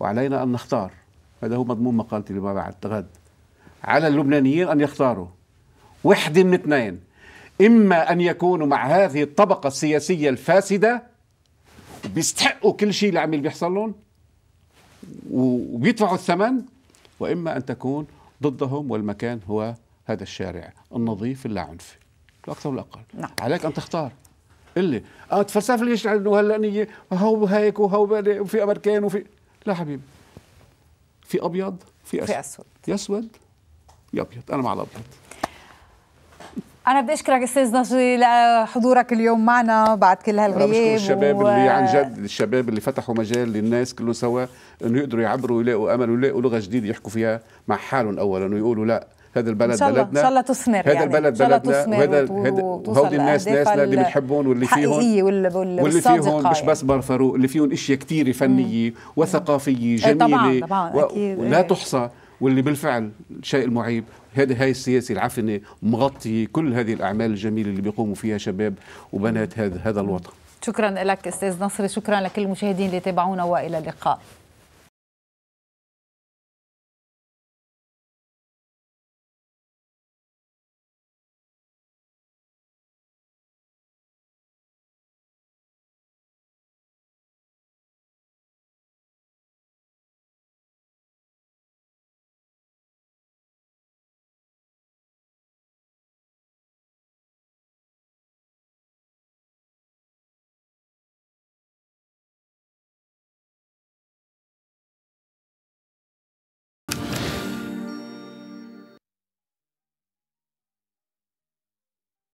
وعلينا ان نختار هذا هو مضمون مقالتي اللي بعد الغد على اللبنانيين أن يختاروا وحدة من اثنين إما أن يكونوا مع هذه الطبقة السياسية الفاسدة بيستحقوا كل شيء اللي عم بيحصل لهم وبيدفعوا الثمن وإما أن تكون ضدهم والمكان هو هذا الشارع النظيف اللا عنفي لا أكثر ولا أقل نعم. عليك أن تختار اللي اه تفلسف ليش انه هلا هو هيك وهو وفي امريكان وفي لا حبيبي في ابيض في اسود في اسود يسود يابيض انا مع الابيض أنا بدي أشكرك أستاذ نصري لحضورك اليوم معنا بعد كل هالغياب بشكر الشباب و... اللي عن جد الشباب اللي فتحوا مجال للناس كله سوا إنه يقدروا يعبروا ويلاقوا أمل ويلاقوا لغة جديدة يحكوا فيها مع حالهم أولا ويقولوا لا هذا البلد بلدنا ان شاء الله تثمر هذا يعني. البلد بلدنا وهذا هودي الناس ناسنا اللي بنحبهم واللي فيهم واللي فيهم مش بس فاروق اللي فيهم اشياء كثيره فنيه وثقافيه إيه، جميله طبعا طبعا اكيد ولا تحصى واللي بالفعل الشيء المعيب هذه هاي السياسه العفنه مغطيه كل هذه الاعمال الجميله اللي بيقوموا فيها شباب وبنات هذا هذا الوطن شكرا لك استاذ نصر شكرا لكل المشاهدين اللي تابعونا والى اللقاء